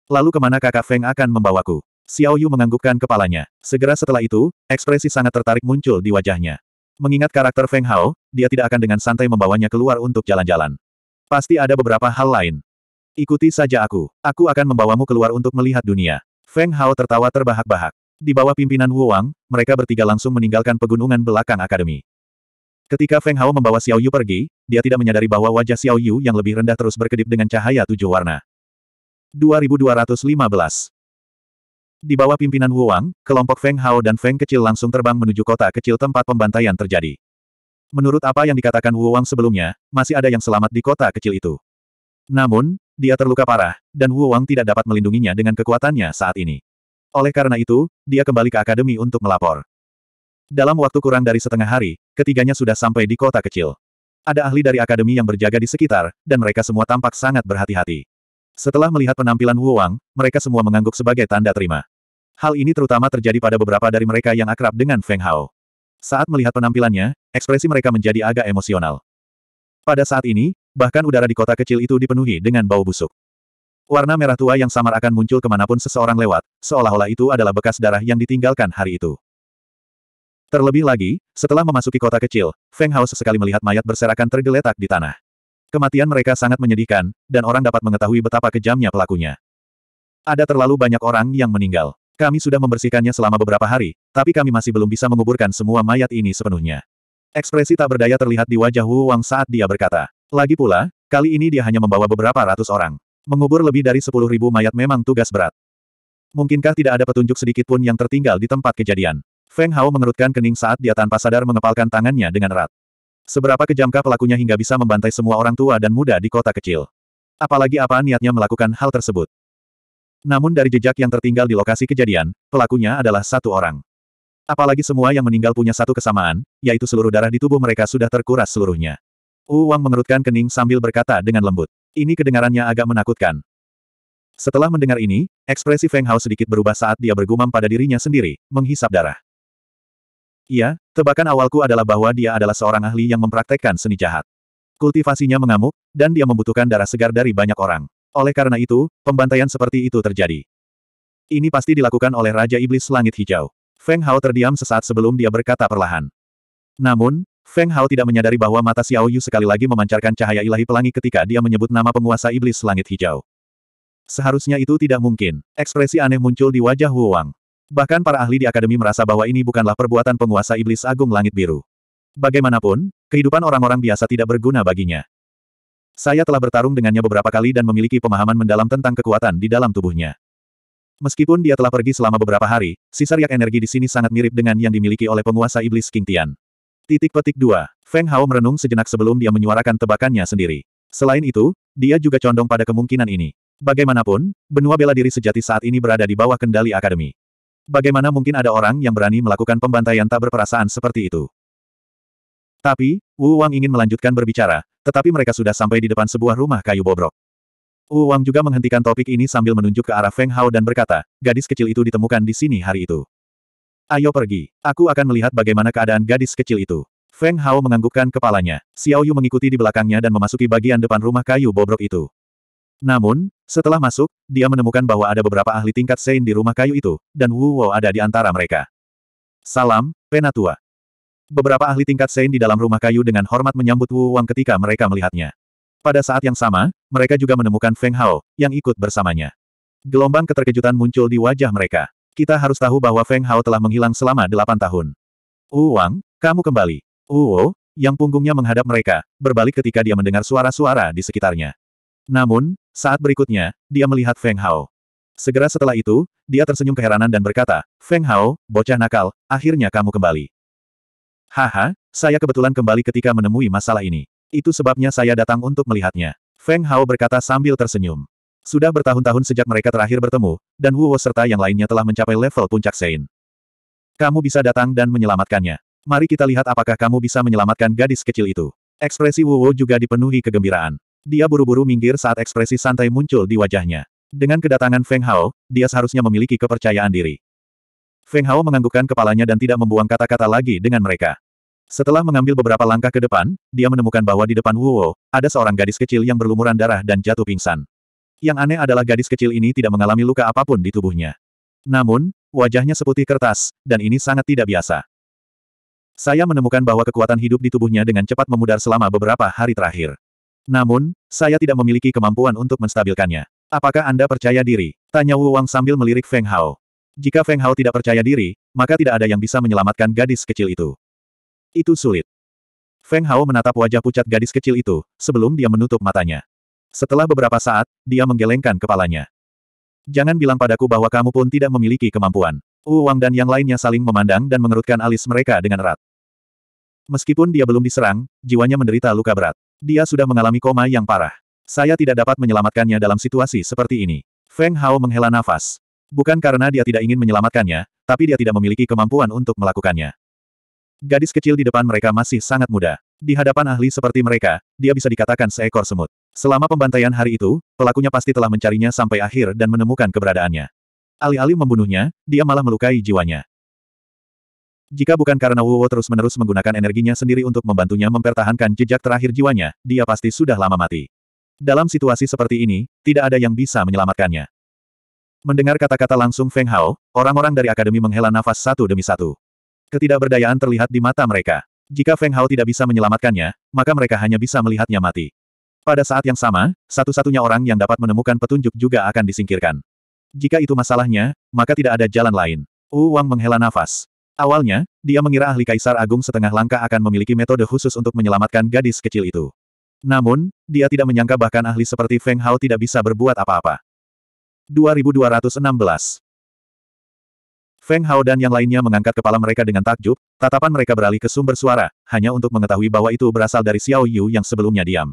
Lalu kemana kakak Feng akan membawaku? Xiao Yu menganggukkan kepalanya. Segera setelah itu, ekspresi sangat tertarik muncul di wajahnya. Mengingat karakter Feng Hao, dia tidak akan dengan santai membawanya keluar untuk jalan-jalan. Pasti ada beberapa hal lain. Ikuti saja aku. Aku akan membawamu keluar untuk melihat dunia. Feng Hao tertawa terbahak-bahak. Di bawah pimpinan Wu Wang, mereka bertiga langsung meninggalkan pegunungan belakang akademi. Ketika Feng Hao membawa Xiao Yu pergi, dia tidak menyadari bahwa wajah Xiao Yu yang lebih rendah terus berkedip dengan cahaya tujuh warna. 2215 Di bawah pimpinan Wu Wang, kelompok Feng Hao dan Feng kecil langsung terbang menuju kota kecil tempat pembantaian terjadi. Menurut apa yang dikatakan Wu Wang sebelumnya, masih ada yang selamat di kota kecil itu. Namun, dia terluka parah, dan Wu Wang tidak dapat melindunginya dengan kekuatannya saat ini. Oleh karena itu, dia kembali ke akademi untuk melapor. Dalam waktu kurang dari setengah hari, ketiganya sudah sampai di kota kecil. Ada ahli dari akademi yang berjaga di sekitar, dan mereka semua tampak sangat berhati-hati. Setelah melihat penampilan Wu Wang, mereka semua mengangguk sebagai tanda terima. Hal ini terutama terjadi pada beberapa dari mereka yang akrab dengan Feng Hao. Saat melihat penampilannya, ekspresi mereka menjadi agak emosional. Pada saat ini, bahkan udara di kota kecil itu dipenuhi dengan bau busuk. Warna merah tua yang samar akan muncul kemanapun seseorang lewat, seolah-olah itu adalah bekas darah yang ditinggalkan hari itu. Terlebih lagi, setelah memasuki kota kecil, Feng Hao sesekali melihat mayat berserakan tergeletak di tanah. Kematian mereka sangat menyedihkan, dan orang dapat mengetahui betapa kejamnya pelakunya. Ada terlalu banyak orang yang meninggal. Kami sudah membersihkannya selama beberapa hari, tapi kami masih belum bisa menguburkan semua mayat ini sepenuhnya. Ekspresi tak berdaya terlihat di wajah Wu Wang saat dia berkata. Lagi pula, kali ini dia hanya membawa beberapa ratus orang. Mengubur lebih dari sepuluh ribu mayat memang tugas berat. Mungkinkah tidak ada petunjuk sedikit pun yang tertinggal di tempat kejadian? Feng Hao mengerutkan kening saat dia tanpa sadar mengepalkan tangannya dengan erat. Seberapa kejamkah pelakunya hingga bisa membantai semua orang tua dan muda di kota kecil. Apalagi apa niatnya melakukan hal tersebut. Namun dari jejak yang tertinggal di lokasi kejadian, pelakunya adalah satu orang. Apalagi semua yang meninggal punya satu kesamaan, yaitu seluruh darah di tubuh mereka sudah terkuras seluruhnya. Wang mengerutkan kening sambil berkata dengan lembut. Ini kedengarannya agak menakutkan. Setelah mendengar ini, ekspresi Feng Hao sedikit berubah saat dia bergumam pada dirinya sendiri, menghisap darah. Iya, tebakan awalku adalah bahwa dia adalah seorang ahli yang mempraktekkan seni jahat. Kultivasinya mengamuk, dan dia membutuhkan darah segar dari banyak orang. Oleh karena itu, pembantaian seperti itu terjadi. Ini pasti dilakukan oleh Raja Iblis Langit Hijau. Feng Hao terdiam sesaat sebelum dia berkata perlahan. Namun, Feng Hao tidak menyadari bahwa mata Xiao Yu sekali lagi memancarkan cahaya ilahi pelangi ketika dia menyebut nama penguasa Iblis Langit Hijau. Seharusnya itu tidak mungkin. Ekspresi aneh muncul di wajah Wu Wang. Bahkan para ahli di akademi merasa bahwa ini bukanlah perbuatan penguasa iblis agung langit biru. Bagaimanapun, kehidupan orang-orang biasa tidak berguna baginya. Saya telah bertarung dengannya beberapa kali dan memiliki pemahaman mendalam tentang kekuatan di dalam tubuhnya. Meskipun dia telah pergi selama beberapa hari, sisa riak energi di sini sangat mirip dengan yang dimiliki oleh penguasa iblis King Tian. Titik petik 2. Feng Hao merenung sejenak sebelum dia menyuarakan tebakannya sendiri. Selain itu, dia juga condong pada kemungkinan ini. Bagaimanapun, benua bela diri sejati saat ini berada di bawah kendali akademi. Bagaimana mungkin ada orang yang berani melakukan pembantaian tak berperasaan seperti itu? Tapi, Wu Wang ingin melanjutkan berbicara, tetapi mereka sudah sampai di depan sebuah rumah kayu bobrok. Wu Wang juga menghentikan topik ini sambil menunjuk ke arah Feng Hao dan berkata, gadis kecil itu ditemukan di sini hari itu. Ayo pergi, aku akan melihat bagaimana keadaan gadis kecil itu. Feng Hao menganggukkan kepalanya. Xiao Yu mengikuti di belakangnya dan memasuki bagian depan rumah kayu bobrok itu. Namun, setelah masuk, dia menemukan bahwa ada beberapa ahli tingkat Sein di rumah kayu itu, dan Wu Wo ada di antara mereka. Salam, Penatua. Beberapa ahli tingkat Sein di dalam rumah kayu dengan hormat menyambut Wu Wang ketika mereka melihatnya. Pada saat yang sama, mereka juga menemukan Feng Hao, yang ikut bersamanya. Gelombang keterkejutan muncul di wajah mereka. Kita harus tahu bahwa Feng Hao telah menghilang selama delapan tahun. Wu Wang, kamu kembali. Wu Wo, yang punggungnya menghadap mereka, berbalik ketika dia mendengar suara-suara di sekitarnya. Namun, saat berikutnya, dia melihat Feng Hao. Segera setelah itu, dia tersenyum keheranan dan berkata, Feng Hao, bocah nakal, akhirnya kamu kembali. Haha, saya kebetulan kembali ketika menemui masalah ini. Itu sebabnya saya datang untuk melihatnya. Feng Hao berkata sambil tersenyum. Sudah bertahun-tahun sejak mereka terakhir bertemu, dan Wu serta yang lainnya telah mencapai level puncak Sein. Kamu bisa datang dan menyelamatkannya. Mari kita lihat apakah kamu bisa menyelamatkan gadis kecil itu. Ekspresi Wu juga dipenuhi kegembiraan. Dia buru-buru minggir saat ekspresi santai muncul di wajahnya. Dengan kedatangan Feng Hao, dia seharusnya memiliki kepercayaan diri. Feng Hao menganggukkan kepalanya dan tidak membuang kata-kata lagi dengan mereka. Setelah mengambil beberapa langkah ke depan, dia menemukan bahwa di depan Wuo, ada seorang gadis kecil yang berlumuran darah dan jatuh pingsan. Yang aneh adalah gadis kecil ini tidak mengalami luka apapun di tubuhnya. Namun, wajahnya seputih kertas, dan ini sangat tidak biasa. Saya menemukan bahwa kekuatan hidup di tubuhnya dengan cepat memudar selama beberapa hari terakhir. Namun, saya tidak memiliki kemampuan untuk menstabilkannya. Apakah Anda percaya diri? Tanya Wu Wang sambil melirik Feng Hao. Jika Feng Hao tidak percaya diri, maka tidak ada yang bisa menyelamatkan gadis kecil itu. Itu sulit. Feng Hao menatap wajah pucat gadis kecil itu, sebelum dia menutup matanya. Setelah beberapa saat, dia menggelengkan kepalanya. Jangan bilang padaku bahwa kamu pun tidak memiliki kemampuan. Wu Wang dan yang lainnya saling memandang dan mengerutkan alis mereka dengan erat. Meskipun dia belum diserang, jiwanya menderita luka berat. Dia sudah mengalami koma yang parah. Saya tidak dapat menyelamatkannya dalam situasi seperti ini. Feng Hao menghela nafas. Bukan karena dia tidak ingin menyelamatkannya, tapi dia tidak memiliki kemampuan untuk melakukannya. Gadis kecil di depan mereka masih sangat muda. Di hadapan ahli seperti mereka, dia bisa dikatakan seekor semut. Selama pembantaian hari itu, pelakunya pasti telah mencarinya sampai akhir dan menemukan keberadaannya. Alih-alih membunuhnya, dia malah melukai jiwanya. Jika bukan karena Wuwo terus-menerus menggunakan energinya sendiri untuk membantunya mempertahankan jejak terakhir jiwanya, dia pasti sudah lama mati. Dalam situasi seperti ini, tidak ada yang bisa menyelamatkannya. Mendengar kata-kata langsung Feng Hao, orang-orang dari akademi menghela nafas satu demi satu. Ketidakberdayaan terlihat di mata mereka. Jika Feng Hao tidak bisa menyelamatkannya, maka mereka hanya bisa melihatnya mati. Pada saat yang sama, satu-satunya orang yang dapat menemukan petunjuk juga akan disingkirkan. Jika itu masalahnya, maka tidak ada jalan lain. Wu Wang menghela nafas. Awalnya, dia mengira ahli Kaisar Agung setengah langkah akan memiliki metode khusus untuk menyelamatkan gadis kecil itu. Namun, dia tidak menyangka bahkan ahli seperti Feng Hao tidak bisa berbuat apa-apa. 2216 Feng Hao dan yang lainnya mengangkat kepala mereka dengan takjub, tatapan mereka beralih ke sumber suara, hanya untuk mengetahui bahwa itu berasal dari Xiao Yu yang sebelumnya diam.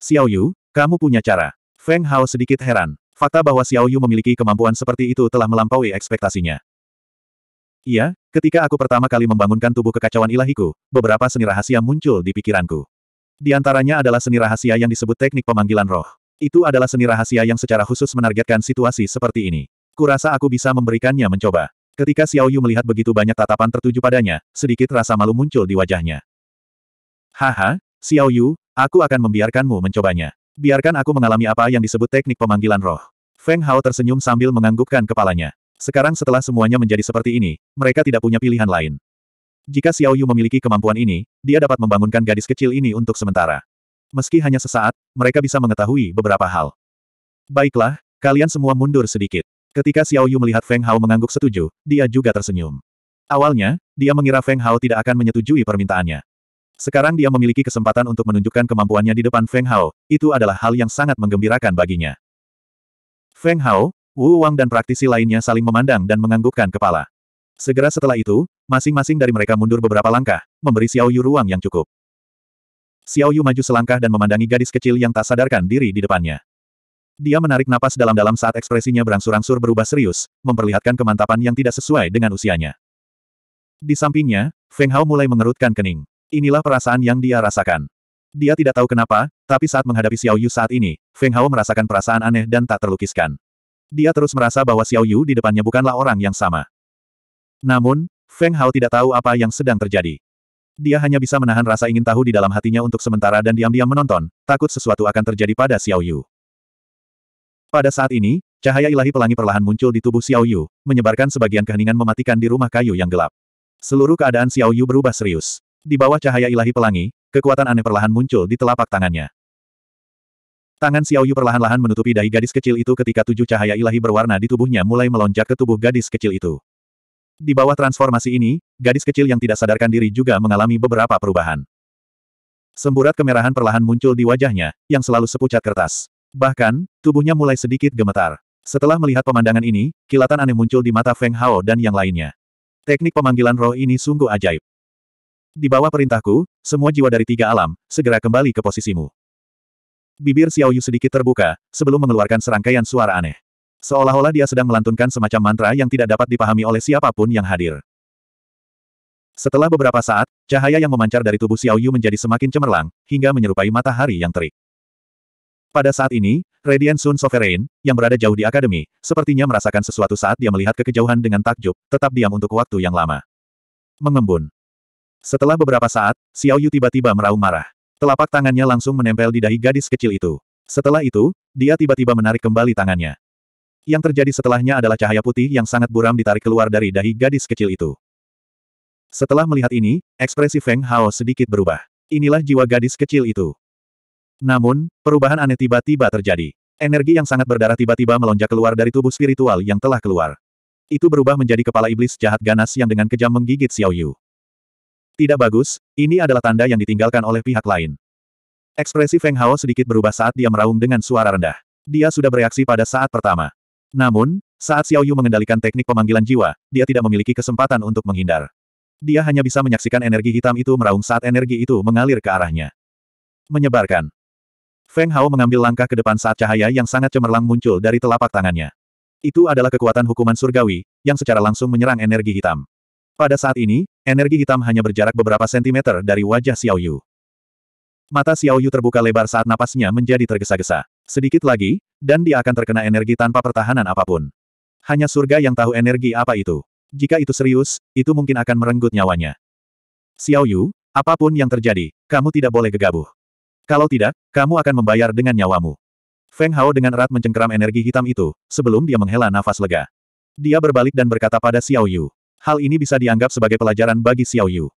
Xiao Yu, kamu punya cara. Feng Hao sedikit heran. Fakta bahwa Xiao Yu memiliki kemampuan seperti itu telah melampaui ekspektasinya. Iya, ketika aku pertama kali membangunkan tubuh kekacauan ilahiku, beberapa seni rahasia muncul di pikiranku. Di antaranya adalah seni rahasia yang disebut teknik pemanggilan roh. Itu adalah seni rahasia yang secara khusus menargetkan situasi seperti ini. Kurasa aku bisa memberikannya mencoba. Ketika Xiao Yu melihat begitu banyak tatapan tertuju padanya, sedikit rasa malu muncul di wajahnya. Haha, Xiao Yu, aku akan membiarkanmu mencobanya. Biarkan aku mengalami apa yang disebut teknik pemanggilan roh. Feng Hao tersenyum sambil menganggukkan kepalanya. Sekarang setelah semuanya menjadi seperti ini, mereka tidak punya pilihan lain. Jika Xiao Yu memiliki kemampuan ini, dia dapat membangunkan gadis kecil ini untuk sementara. Meski hanya sesaat, mereka bisa mengetahui beberapa hal. Baiklah, kalian semua mundur sedikit. Ketika Xiao Yu melihat Feng Hao mengangguk setuju, dia juga tersenyum. Awalnya, dia mengira Feng Hao tidak akan menyetujui permintaannya. Sekarang dia memiliki kesempatan untuk menunjukkan kemampuannya di depan Feng Hao, itu adalah hal yang sangat menggembirakan baginya. Feng Hao, Wu Wang dan praktisi lainnya saling memandang dan menganggukkan kepala. Segera setelah itu, masing-masing dari mereka mundur beberapa langkah, memberi Xiao Yu ruang yang cukup. Xiao Yu maju selangkah dan memandangi gadis kecil yang tak sadarkan diri di depannya. Dia menarik napas dalam-dalam saat ekspresinya berangsur-angsur berubah serius, memperlihatkan kemantapan yang tidak sesuai dengan usianya. Di sampingnya, Feng Hao mulai mengerutkan kening. Inilah perasaan yang dia rasakan. Dia tidak tahu kenapa, tapi saat menghadapi Xiao Yu saat ini, Feng Hao merasakan perasaan aneh dan tak terlukiskan dia terus merasa bahwa Xiao Yu di depannya bukanlah orang yang sama. Namun, Feng Hao tidak tahu apa yang sedang terjadi. Dia hanya bisa menahan rasa ingin tahu di dalam hatinya untuk sementara dan diam-diam menonton, takut sesuatu akan terjadi pada Xiao Yu. Pada saat ini, cahaya ilahi pelangi perlahan muncul di tubuh Xiao Yu, menyebarkan sebagian keheningan mematikan di rumah kayu yang gelap. Seluruh keadaan Xiao Yu berubah serius. Di bawah cahaya ilahi pelangi, kekuatan aneh perlahan muncul di telapak tangannya. Tangan Xiaoyu perlahan-lahan menutupi dahi gadis kecil itu ketika tujuh cahaya ilahi berwarna di tubuhnya mulai melonjak ke tubuh gadis kecil itu. Di bawah transformasi ini, gadis kecil yang tidak sadarkan diri juga mengalami beberapa perubahan. Semburat kemerahan perlahan muncul di wajahnya, yang selalu sepucat kertas. Bahkan, tubuhnya mulai sedikit gemetar. Setelah melihat pemandangan ini, kilatan aneh muncul di mata Feng Hao dan yang lainnya. Teknik pemanggilan roh ini sungguh ajaib. Di bawah perintahku, semua jiwa dari tiga alam, segera kembali ke posisimu. Bibir Xiao Yu sedikit terbuka, sebelum mengeluarkan serangkaian suara aneh. Seolah-olah dia sedang melantunkan semacam mantra yang tidak dapat dipahami oleh siapapun yang hadir. Setelah beberapa saat, cahaya yang memancar dari tubuh Xiao Yu menjadi semakin cemerlang, hingga menyerupai matahari yang terik. Pada saat ini, Radiant Sun Sovereign, yang berada jauh di akademi, sepertinya merasakan sesuatu saat dia melihat kekejauhan dengan takjub, tetap diam untuk waktu yang lama. Mengembun. Setelah beberapa saat, Xiao Yu tiba-tiba meraung marah. Telapak tangannya langsung menempel di dahi gadis kecil itu. Setelah itu, dia tiba-tiba menarik kembali tangannya. Yang terjadi setelahnya adalah cahaya putih yang sangat buram ditarik keluar dari dahi gadis kecil itu. Setelah melihat ini, ekspresi Feng Hao sedikit berubah. Inilah jiwa gadis kecil itu. Namun, perubahan aneh tiba-tiba terjadi. Energi yang sangat berdarah tiba-tiba melonjak keluar dari tubuh spiritual yang telah keluar. Itu berubah menjadi kepala iblis jahat ganas yang dengan kejam menggigit Xiao Yu. Tidak bagus, ini adalah tanda yang ditinggalkan oleh pihak lain. Ekspresi Feng Hao sedikit berubah saat dia meraung dengan suara rendah. Dia sudah bereaksi pada saat pertama. Namun, saat Xiao Yu mengendalikan teknik pemanggilan jiwa, dia tidak memiliki kesempatan untuk menghindar. Dia hanya bisa menyaksikan energi hitam itu meraung saat energi itu mengalir ke arahnya. Menyebarkan. Feng Hao mengambil langkah ke depan saat cahaya yang sangat cemerlang muncul dari telapak tangannya. Itu adalah kekuatan hukuman surgawi, yang secara langsung menyerang energi hitam. Pada saat ini, energi hitam hanya berjarak beberapa sentimeter dari wajah Xiao Yu. Mata Xiao Yu terbuka lebar saat napasnya menjadi tergesa-gesa. Sedikit lagi, dan dia akan terkena energi tanpa pertahanan apapun. Hanya surga yang tahu energi apa itu. Jika itu serius, itu mungkin akan merenggut nyawanya. Xiao Yu, apapun yang terjadi, kamu tidak boleh gegabah. Kalau tidak, kamu akan membayar dengan nyawamu. Feng Hao dengan erat mencengkeram energi hitam itu, sebelum dia menghela nafas lega. Dia berbalik dan berkata pada Xiao Yu, Hal ini bisa dianggap sebagai pelajaran bagi Xiao Yu.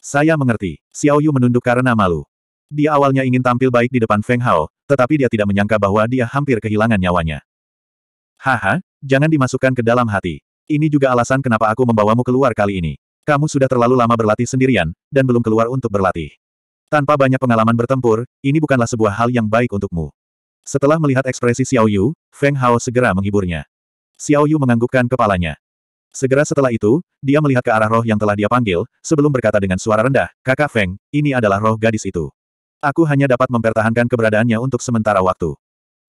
Saya mengerti. Xiao Yu menunduk karena malu. Dia awalnya ingin tampil baik di depan Feng Hao, tetapi dia tidak menyangka bahwa dia hampir kehilangan nyawanya. Haha, jangan dimasukkan ke dalam hati. Ini juga alasan kenapa aku membawamu keluar kali ini. Kamu sudah terlalu lama berlatih sendirian, dan belum keluar untuk berlatih. Tanpa banyak pengalaman bertempur, ini bukanlah sebuah hal yang baik untukmu. Setelah melihat ekspresi Xiao Yu, Feng Hao segera menghiburnya. Xiao Yu menganggukkan kepalanya. Segera setelah itu, dia melihat ke arah roh yang telah dia panggil, sebelum berkata dengan suara rendah, Kakak Feng, ini adalah roh gadis itu. Aku hanya dapat mempertahankan keberadaannya untuk sementara waktu.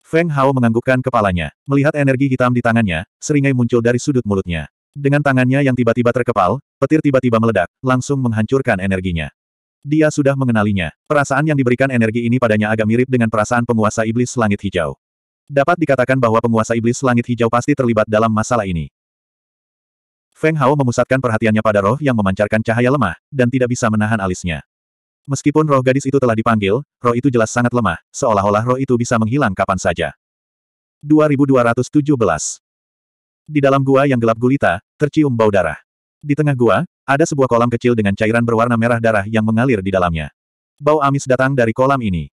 Feng Hao menganggukkan kepalanya, melihat energi hitam di tangannya, seringai muncul dari sudut mulutnya. Dengan tangannya yang tiba-tiba terkepal, petir tiba-tiba meledak, langsung menghancurkan energinya. Dia sudah mengenalinya. Perasaan yang diberikan energi ini padanya agak mirip dengan perasaan penguasa iblis langit hijau. Dapat dikatakan bahwa penguasa iblis langit hijau pasti terlibat dalam masalah ini. Feng Hao memusatkan perhatiannya pada roh yang memancarkan cahaya lemah, dan tidak bisa menahan alisnya. Meskipun roh gadis itu telah dipanggil, roh itu jelas sangat lemah, seolah-olah roh itu bisa menghilang kapan saja. 2217 Di dalam gua yang gelap gulita, tercium bau darah. Di tengah gua, ada sebuah kolam kecil dengan cairan berwarna merah darah yang mengalir di dalamnya. Bau amis datang dari kolam ini.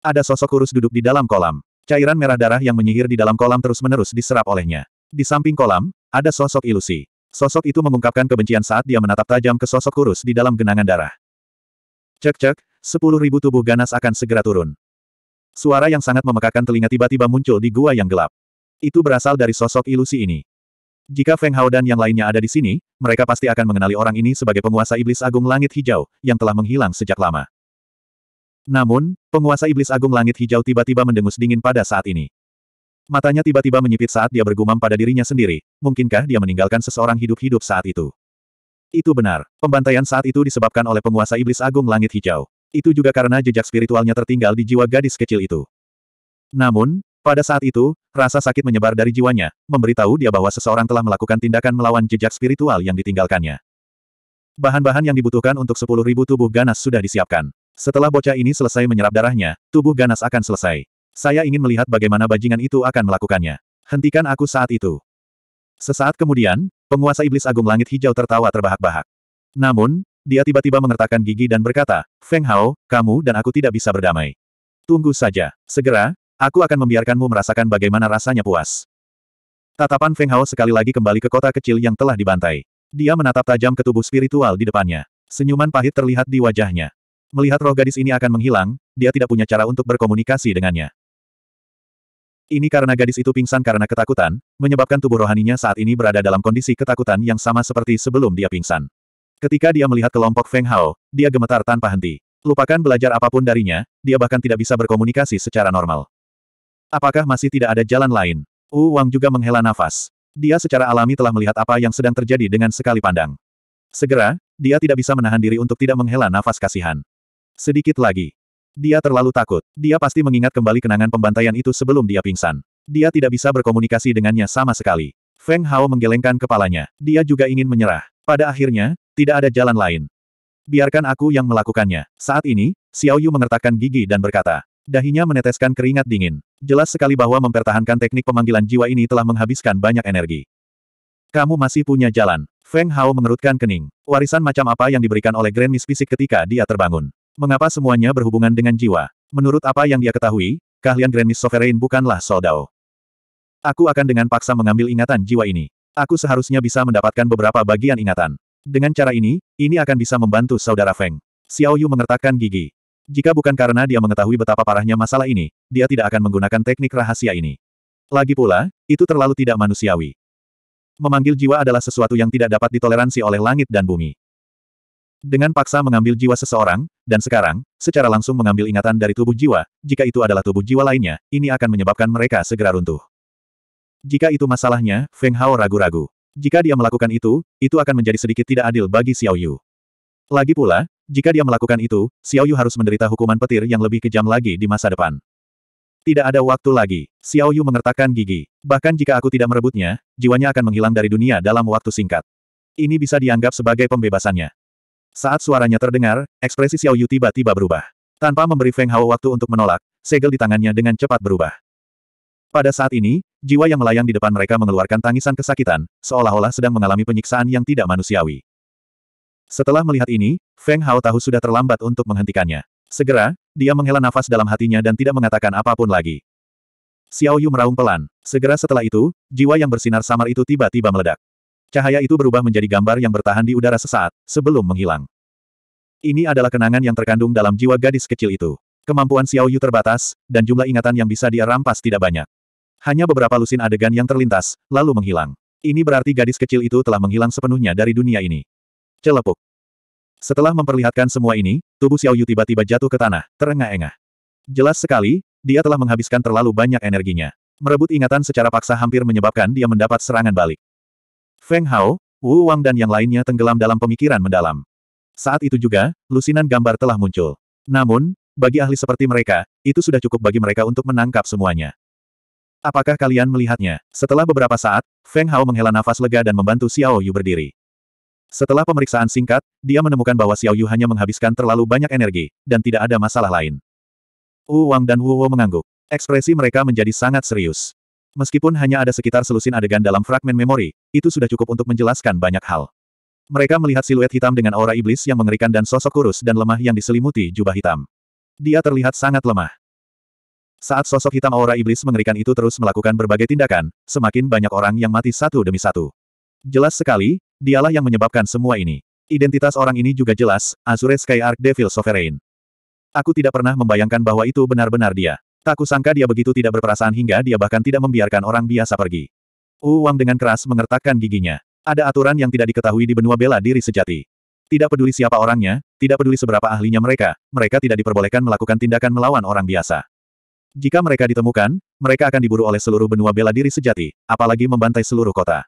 Ada sosok kurus duduk di dalam kolam. Cairan merah darah yang menyihir di dalam kolam terus-menerus diserap olehnya. Di samping kolam, ada sosok ilusi. Sosok itu mengungkapkan kebencian saat dia menatap tajam ke sosok kurus di dalam genangan darah. Cek-cek, sepuluh ribu tubuh ganas akan segera turun. Suara yang sangat memekakan telinga tiba-tiba muncul di gua yang gelap. Itu berasal dari sosok ilusi ini. Jika Feng Hao dan yang lainnya ada di sini, mereka pasti akan mengenali orang ini sebagai penguasa iblis agung langit hijau, yang telah menghilang sejak lama. Namun, penguasa iblis agung langit hijau tiba-tiba mendengus dingin pada saat ini. Matanya tiba-tiba menyipit saat dia bergumam pada dirinya sendiri, mungkinkah dia meninggalkan seseorang hidup-hidup saat itu? Itu benar, pembantaian saat itu disebabkan oleh penguasa iblis agung langit hijau. Itu juga karena jejak spiritualnya tertinggal di jiwa gadis kecil itu. Namun, pada saat itu, rasa sakit menyebar dari jiwanya, memberitahu dia bahwa seseorang telah melakukan tindakan melawan jejak spiritual yang ditinggalkannya. Bahan-bahan yang dibutuhkan untuk 10.000 tubuh ganas sudah disiapkan. Setelah bocah ini selesai menyerap darahnya, tubuh ganas akan selesai. Saya ingin melihat bagaimana bajingan itu akan melakukannya. Hentikan aku saat itu. Sesaat kemudian, penguasa iblis agung langit hijau tertawa terbahak-bahak. Namun, dia tiba-tiba mengertakkan gigi dan berkata, Feng Hao, kamu dan aku tidak bisa berdamai. Tunggu saja. Segera, aku akan membiarkanmu merasakan bagaimana rasanya puas. Tatapan Feng Hao sekali lagi kembali ke kota kecil yang telah dibantai. Dia menatap tajam ke tubuh spiritual di depannya. Senyuman pahit terlihat di wajahnya. Melihat roh gadis ini akan menghilang, dia tidak punya cara untuk berkomunikasi dengannya. Ini karena gadis itu pingsan karena ketakutan, menyebabkan tubuh rohaninya saat ini berada dalam kondisi ketakutan yang sama seperti sebelum dia pingsan. Ketika dia melihat kelompok Feng Hao, dia gemetar tanpa henti. Lupakan belajar apapun darinya, dia bahkan tidak bisa berkomunikasi secara normal. Apakah masih tidak ada jalan lain? Wu Wang juga menghela nafas. Dia secara alami telah melihat apa yang sedang terjadi dengan sekali pandang. Segera, dia tidak bisa menahan diri untuk tidak menghela nafas kasihan. Sedikit lagi, dia terlalu takut. Dia pasti mengingat kembali kenangan pembantaian itu sebelum dia pingsan. Dia tidak bisa berkomunikasi dengannya sama sekali. Feng Hao menggelengkan kepalanya. Dia juga ingin menyerah. Pada akhirnya, tidak ada jalan lain. Biarkan aku yang melakukannya. Saat ini, Xiao Yu mengertakkan gigi dan berkata. Dahinya meneteskan keringat dingin. Jelas sekali bahwa mempertahankan teknik pemanggilan jiwa ini telah menghabiskan banyak energi. Kamu masih punya jalan. Feng Hao mengerutkan kening. Warisan macam apa yang diberikan oleh Grand Miss Fisik ketika dia terbangun? Mengapa semuanya berhubungan dengan jiwa? Menurut apa yang dia ketahui, keahlian Grand Miss Sovereign bukanlah Soldao. Aku akan dengan paksa mengambil ingatan jiwa ini. Aku seharusnya bisa mendapatkan beberapa bagian ingatan. Dengan cara ini, ini akan bisa membantu saudara Feng. Xiao Yu mengertakkan gigi. Jika bukan karena dia mengetahui betapa parahnya masalah ini, dia tidak akan menggunakan teknik rahasia ini. Lagi pula, itu terlalu tidak manusiawi. Memanggil jiwa adalah sesuatu yang tidak dapat ditoleransi oleh langit dan bumi. Dengan paksa mengambil jiwa seseorang, dan sekarang, secara langsung mengambil ingatan dari tubuh jiwa, jika itu adalah tubuh jiwa lainnya, ini akan menyebabkan mereka segera runtuh. Jika itu masalahnya, Feng Hao ragu-ragu. Jika dia melakukan itu, itu akan menjadi sedikit tidak adil bagi Xiao Yu. Lagi pula, jika dia melakukan itu, Xiao Yu harus menderita hukuman petir yang lebih kejam lagi di masa depan. Tidak ada waktu lagi. Xiao Yu mengertakkan gigi. Bahkan jika aku tidak merebutnya, jiwanya akan menghilang dari dunia dalam waktu singkat. Ini bisa dianggap sebagai pembebasannya. Saat suaranya terdengar, ekspresi Xiao Yu tiba-tiba berubah. Tanpa memberi Feng Hao waktu untuk menolak, segel di tangannya dengan cepat berubah. Pada saat ini, jiwa yang melayang di depan mereka mengeluarkan tangisan kesakitan, seolah-olah sedang mengalami penyiksaan yang tidak manusiawi. Setelah melihat ini, Feng Hao tahu sudah terlambat untuk menghentikannya. Segera, dia menghela nafas dalam hatinya dan tidak mengatakan apapun lagi. Xiao Yu meraung pelan. Segera setelah itu, jiwa yang bersinar samar itu tiba-tiba meledak. Cahaya itu berubah menjadi gambar yang bertahan di udara sesaat, sebelum menghilang. Ini adalah kenangan yang terkandung dalam jiwa gadis kecil itu. Kemampuan Xiao Yu terbatas, dan jumlah ingatan yang bisa dia rampas tidak banyak. Hanya beberapa lusin adegan yang terlintas, lalu menghilang. Ini berarti gadis kecil itu telah menghilang sepenuhnya dari dunia ini. Celepuk. Setelah memperlihatkan semua ini, tubuh Xiao Yu tiba-tiba jatuh ke tanah, terengah-engah. Jelas sekali, dia telah menghabiskan terlalu banyak energinya. Merebut ingatan secara paksa hampir menyebabkan dia mendapat serangan balik. Feng Hao, Wu Wang dan yang lainnya tenggelam dalam pemikiran mendalam. Saat itu juga, lusinan gambar telah muncul. Namun, bagi ahli seperti mereka, itu sudah cukup bagi mereka untuk menangkap semuanya. Apakah kalian melihatnya? Setelah beberapa saat, Feng Hao menghela nafas lega dan membantu Xiao Yu berdiri. Setelah pemeriksaan singkat, dia menemukan bahwa Xiao Yu hanya menghabiskan terlalu banyak energi, dan tidak ada masalah lain. Wu Wang dan Wu Wo mengangguk. Ekspresi mereka menjadi sangat serius. Meskipun hanya ada sekitar selusin adegan dalam fragmen memori, itu sudah cukup untuk menjelaskan banyak hal. Mereka melihat siluet hitam dengan aura iblis yang mengerikan dan sosok kurus dan lemah yang diselimuti jubah hitam. Dia terlihat sangat lemah. Saat sosok hitam aura iblis mengerikan itu terus melakukan berbagai tindakan, semakin banyak orang yang mati satu demi satu. Jelas sekali, dialah yang menyebabkan semua ini. Identitas orang ini juga jelas, Azure Sky Arc Devil Sovereign. Aku tidak pernah membayangkan bahwa itu benar-benar dia. Tak kusangka dia begitu tidak berperasaan hingga dia bahkan tidak membiarkan orang biasa pergi. Uwang dengan keras mengertakkan giginya. Ada aturan yang tidak diketahui di benua bela diri sejati. Tidak peduli siapa orangnya, tidak peduli seberapa ahlinya mereka, mereka tidak diperbolehkan melakukan tindakan melawan orang biasa. Jika mereka ditemukan, mereka akan diburu oleh seluruh benua bela diri sejati, apalagi membantai seluruh kota.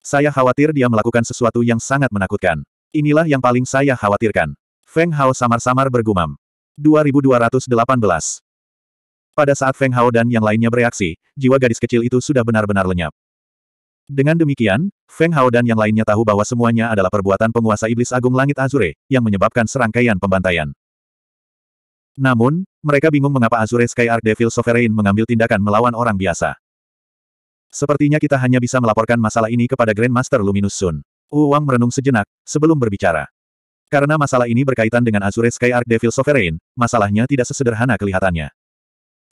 Saya khawatir dia melakukan sesuatu yang sangat menakutkan. Inilah yang paling saya khawatirkan. Feng Hao samar-samar bergumam. 2218 pada saat Feng Hao dan yang lainnya bereaksi, jiwa gadis kecil itu sudah benar-benar lenyap. Dengan demikian, Feng Hao dan yang lainnya tahu bahwa semuanya adalah perbuatan penguasa iblis agung langit Azure, yang menyebabkan serangkaian pembantaian. Namun, mereka bingung mengapa Azure Sky Art Devil Sovereign mengambil tindakan melawan orang biasa. Sepertinya kita hanya bisa melaporkan masalah ini kepada Grandmaster Luminous Sun. Uang merenung sejenak, sebelum berbicara. Karena masalah ini berkaitan dengan Azure Sky Art Devil Sovereign, masalahnya tidak sesederhana kelihatannya.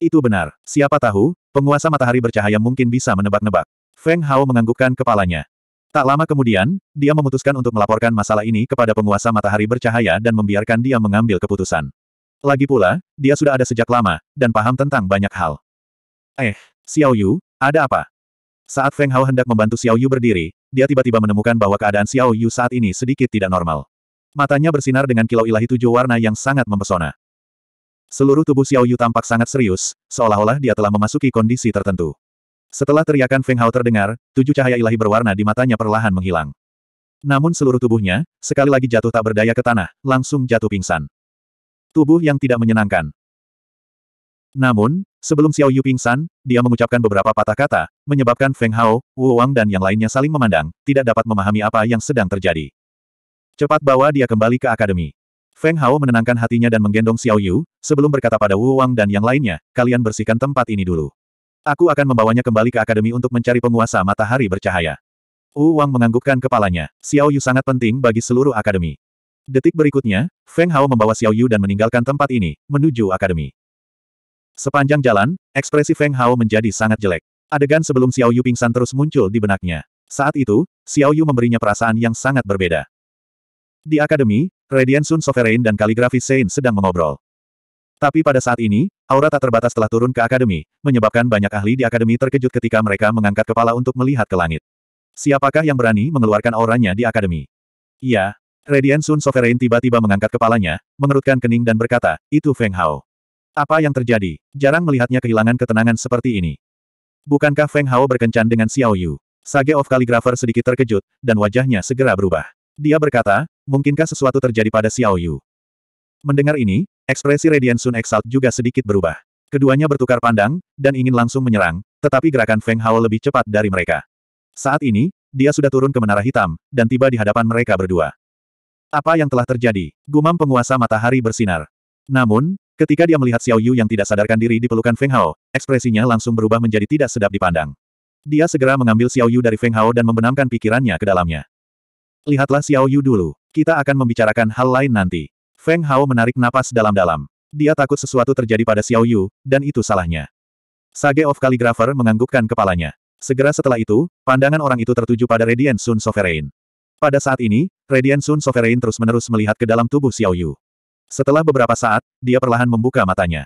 Itu benar. Siapa tahu, penguasa matahari bercahaya mungkin bisa menebak-nebak. Feng Hao menganggukkan kepalanya. Tak lama kemudian, dia memutuskan untuk melaporkan masalah ini kepada penguasa matahari bercahaya dan membiarkan dia mengambil keputusan. Lagi pula, dia sudah ada sejak lama, dan paham tentang banyak hal. Eh, Xiao Yu, ada apa? Saat Feng Hao hendak membantu Xiao Yu berdiri, dia tiba-tiba menemukan bahwa keadaan Xiao Yu saat ini sedikit tidak normal. Matanya bersinar dengan kilau ilahi tujuh warna yang sangat mempesona. Seluruh tubuh Xiao Yu tampak sangat serius, seolah-olah dia telah memasuki kondisi tertentu. Setelah teriakan Feng Hao terdengar, tujuh cahaya ilahi berwarna di matanya perlahan menghilang. Namun seluruh tubuhnya, sekali lagi jatuh tak berdaya ke tanah, langsung jatuh pingsan. Tubuh yang tidak menyenangkan. Namun, sebelum Xiao Yu pingsan, dia mengucapkan beberapa patah kata, menyebabkan Feng Hao, Wu Wang dan yang lainnya saling memandang, tidak dapat memahami apa yang sedang terjadi. Cepat bawa dia kembali ke akademi. Feng Hao menenangkan hatinya dan menggendong Xiao Yu, sebelum berkata pada Wu Wang dan yang lainnya, kalian bersihkan tempat ini dulu. Aku akan membawanya kembali ke akademi untuk mencari penguasa matahari bercahaya. Wu Wang menganggukkan kepalanya. Xiao Yu sangat penting bagi seluruh akademi. Detik berikutnya, Feng Hao membawa Xiao Yu dan meninggalkan tempat ini, menuju akademi. Sepanjang jalan, ekspresi Feng Hao menjadi sangat jelek. Adegan sebelum Xiao Yu pingsan terus muncul di benaknya. Saat itu, Xiao Yu memberinya perasaan yang sangat berbeda. Di akademi, Radiant Sun Sovereign dan Kaligrafi Sein sedang mengobrol. Tapi pada saat ini, aura tak terbatas telah turun ke akademi, menyebabkan banyak ahli di akademi terkejut ketika mereka mengangkat kepala untuk melihat ke langit. Siapakah yang berani mengeluarkan auranya di akademi? Iya. Radiant Sun Sovereign tiba-tiba mengangkat kepalanya, mengerutkan kening dan berkata, itu Feng Hao. Apa yang terjadi? Jarang melihatnya kehilangan ketenangan seperti ini. Bukankah Feng Hao berkencan dengan Xiao Yu? Sage of Calligrapher sedikit terkejut, dan wajahnya segera berubah. Dia berkata, mungkinkah sesuatu terjadi pada Xiao Yu? Mendengar ini, ekspresi Radiant Sun Exalt juga sedikit berubah. Keduanya bertukar pandang, dan ingin langsung menyerang, tetapi gerakan Feng Hao lebih cepat dari mereka. Saat ini, dia sudah turun ke menara hitam, dan tiba di hadapan mereka berdua. Apa yang telah terjadi? Gumam penguasa matahari bersinar. Namun, ketika dia melihat Xiao Yu yang tidak sadarkan diri di pelukan Feng Hao, ekspresinya langsung berubah menjadi tidak sedap dipandang. Dia segera mengambil Xiao Yu dari Feng Hao dan membenamkan pikirannya ke dalamnya. Lihatlah Xiao Yu dulu. Kita akan membicarakan hal lain nanti. Feng Hao menarik napas dalam-dalam. Dia takut sesuatu terjadi pada Xiao Yu, dan itu salahnya. Sage of Calligrapher menganggukkan kepalanya. Segera setelah itu, pandangan orang itu tertuju pada Radiant Sun Sovereign. Pada saat ini, Radiant Sun Sovereign terus-menerus melihat ke dalam tubuh Xiao Yu. Setelah beberapa saat, dia perlahan membuka matanya.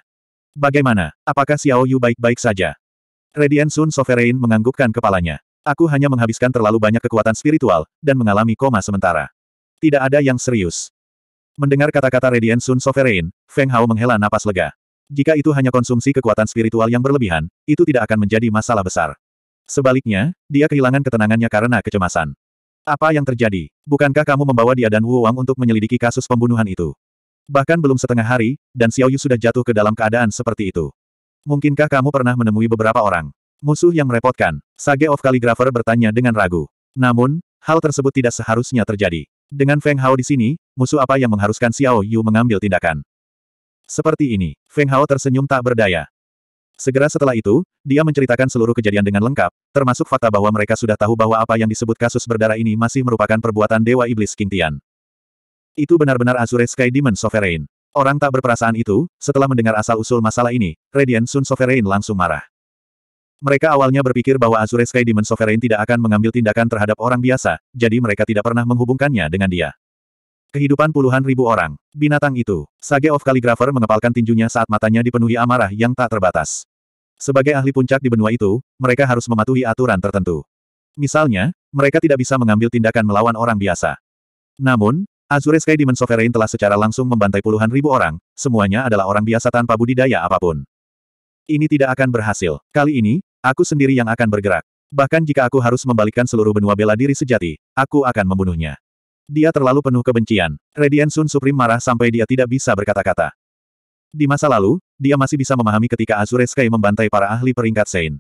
Bagaimana? Apakah Xiao Yu baik-baik saja? Radiant Sun Sovereign menganggukkan kepalanya. Aku hanya menghabiskan terlalu banyak kekuatan spiritual, dan mengalami koma sementara. Tidak ada yang serius. Mendengar kata-kata Radiant Sun Sovereign, Feng Hao menghela napas lega. Jika itu hanya konsumsi kekuatan spiritual yang berlebihan, itu tidak akan menjadi masalah besar. Sebaliknya, dia kehilangan ketenangannya karena kecemasan. Apa yang terjadi? Bukankah kamu membawa dia dan Wu Wang untuk menyelidiki kasus pembunuhan itu? Bahkan belum setengah hari, dan Xiao Yu sudah jatuh ke dalam keadaan seperti itu. Mungkinkah kamu pernah menemui beberapa orang? Musuh yang merepotkan, Sage of Calligrapher bertanya dengan ragu. Namun, hal tersebut tidak seharusnya terjadi. Dengan Feng Hao di sini, musuh apa yang mengharuskan Xiao Yu mengambil tindakan? Seperti ini, Feng Hao tersenyum tak berdaya. Segera setelah itu, dia menceritakan seluruh kejadian dengan lengkap, termasuk fakta bahwa mereka sudah tahu bahwa apa yang disebut kasus berdarah ini masih merupakan perbuatan Dewa Iblis Kintian. Itu benar-benar Azure Sky Demon Sovereign. Orang tak berperasaan itu, setelah mendengar asal-usul masalah ini, Radiant Sun Sovereign langsung marah. Mereka awalnya berpikir bahwa Azure Sky Demon Sovereign tidak akan mengambil tindakan terhadap orang biasa, jadi mereka tidak pernah menghubungkannya dengan dia. Kehidupan puluhan ribu orang. Binatang itu. Sage of Calligrapher mengepalkan tinjunya saat matanya dipenuhi amarah yang tak terbatas. Sebagai ahli puncak di benua itu, mereka harus mematuhi aturan tertentu. Misalnya, mereka tidak bisa mengambil tindakan melawan orang biasa. Namun, Azure Sky Demon Sovereign telah secara langsung membantai puluhan ribu orang, semuanya adalah orang biasa tanpa budidaya apapun. Ini tidak akan berhasil. Kali ini, Aku sendiri yang akan bergerak. Bahkan jika aku harus membalikkan seluruh benua bela diri sejati, aku akan membunuhnya. Dia terlalu penuh kebencian. Radiant Sun Supreme marah sampai dia tidak bisa berkata-kata. Di masa lalu, dia masih bisa memahami ketika Azure Sky membantai para ahli peringkat Sein.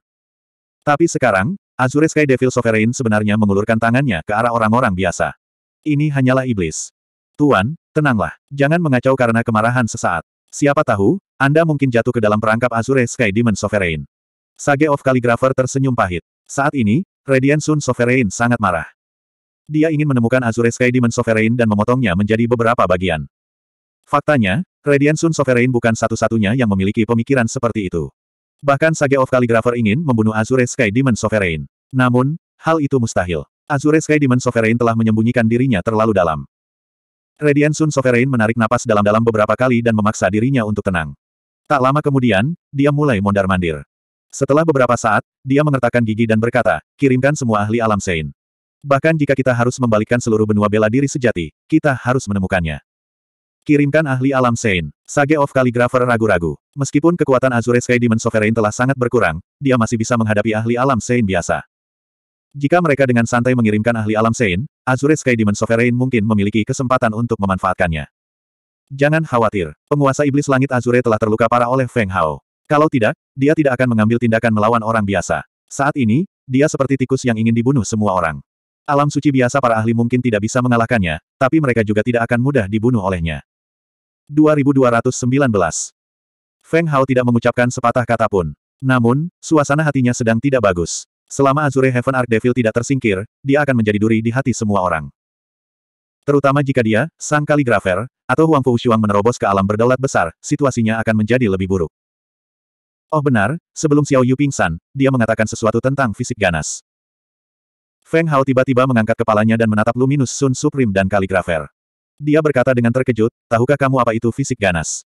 Tapi sekarang, Azure Sky Devil Sovereign sebenarnya mengulurkan tangannya ke arah orang-orang biasa. Ini hanyalah iblis. Tuan, tenanglah. Jangan mengacau karena kemarahan sesaat. Siapa tahu, Anda mungkin jatuh ke dalam perangkap Azure Sky Demon Sovereign. Sage of Calligrapher tersenyum pahit. Saat ini, Radiant Sun Sovereign sangat marah. Dia ingin menemukan Azure Sky Demon Sovereign dan memotongnya menjadi beberapa bagian. Faktanya, Radiant Sun Sovereign bukan satu-satunya yang memiliki pemikiran seperti itu. Bahkan Sage of Calligrapher ingin membunuh Azure Sky Demon Sovereign. Namun, hal itu mustahil. Azure Sky Demon Sovereign telah menyembunyikan dirinya terlalu dalam. Radiant Sun Sovereign menarik napas dalam-dalam beberapa kali dan memaksa dirinya untuk tenang. Tak lama kemudian, dia mulai mondar-mandir. Setelah beberapa saat, dia mengertakkan gigi dan berkata, kirimkan semua ahli alam Sein. Bahkan jika kita harus membalikkan seluruh benua bela diri sejati, kita harus menemukannya. Kirimkan ahli alam Sein. Sage of Calligrapher ragu-ragu. Meskipun kekuatan Azure Sky Demon Sovereign telah sangat berkurang, dia masih bisa menghadapi ahli alam Sein biasa. Jika mereka dengan santai mengirimkan ahli alam Sein, Azure Sky Demon Sovereign mungkin memiliki kesempatan untuk memanfaatkannya. Jangan khawatir, penguasa iblis langit Azure telah terluka parah oleh Feng Hao. Kalau tidak, dia tidak akan mengambil tindakan melawan orang biasa. Saat ini, dia seperti tikus yang ingin dibunuh semua orang. Alam suci biasa para ahli mungkin tidak bisa mengalahkannya, tapi mereka juga tidak akan mudah dibunuh olehnya. 2219 Feng Hao tidak mengucapkan sepatah kata pun. Namun, suasana hatinya sedang tidak bagus. Selama Azure Heaven Arc Devil tidak tersingkir, dia akan menjadi duri di hati semua orang. Terutama jika dia, sang kaligrafer, atau Huang Fu Shuang menerobos ke alam berdaulat besar, situasinya akan menjadi lebih buruk. Oh benar, sebelum Xiao Yu pingsan, dia mengatakan sesuatu tentang fisik ganas. Feng Hao tiba-tiba mengangkat kepalanya dan menatap Luminous Sun Supreme dan Kaligrafer. Dia berkata dengan terkejut, tahukah kamu apa itu fisik ganas?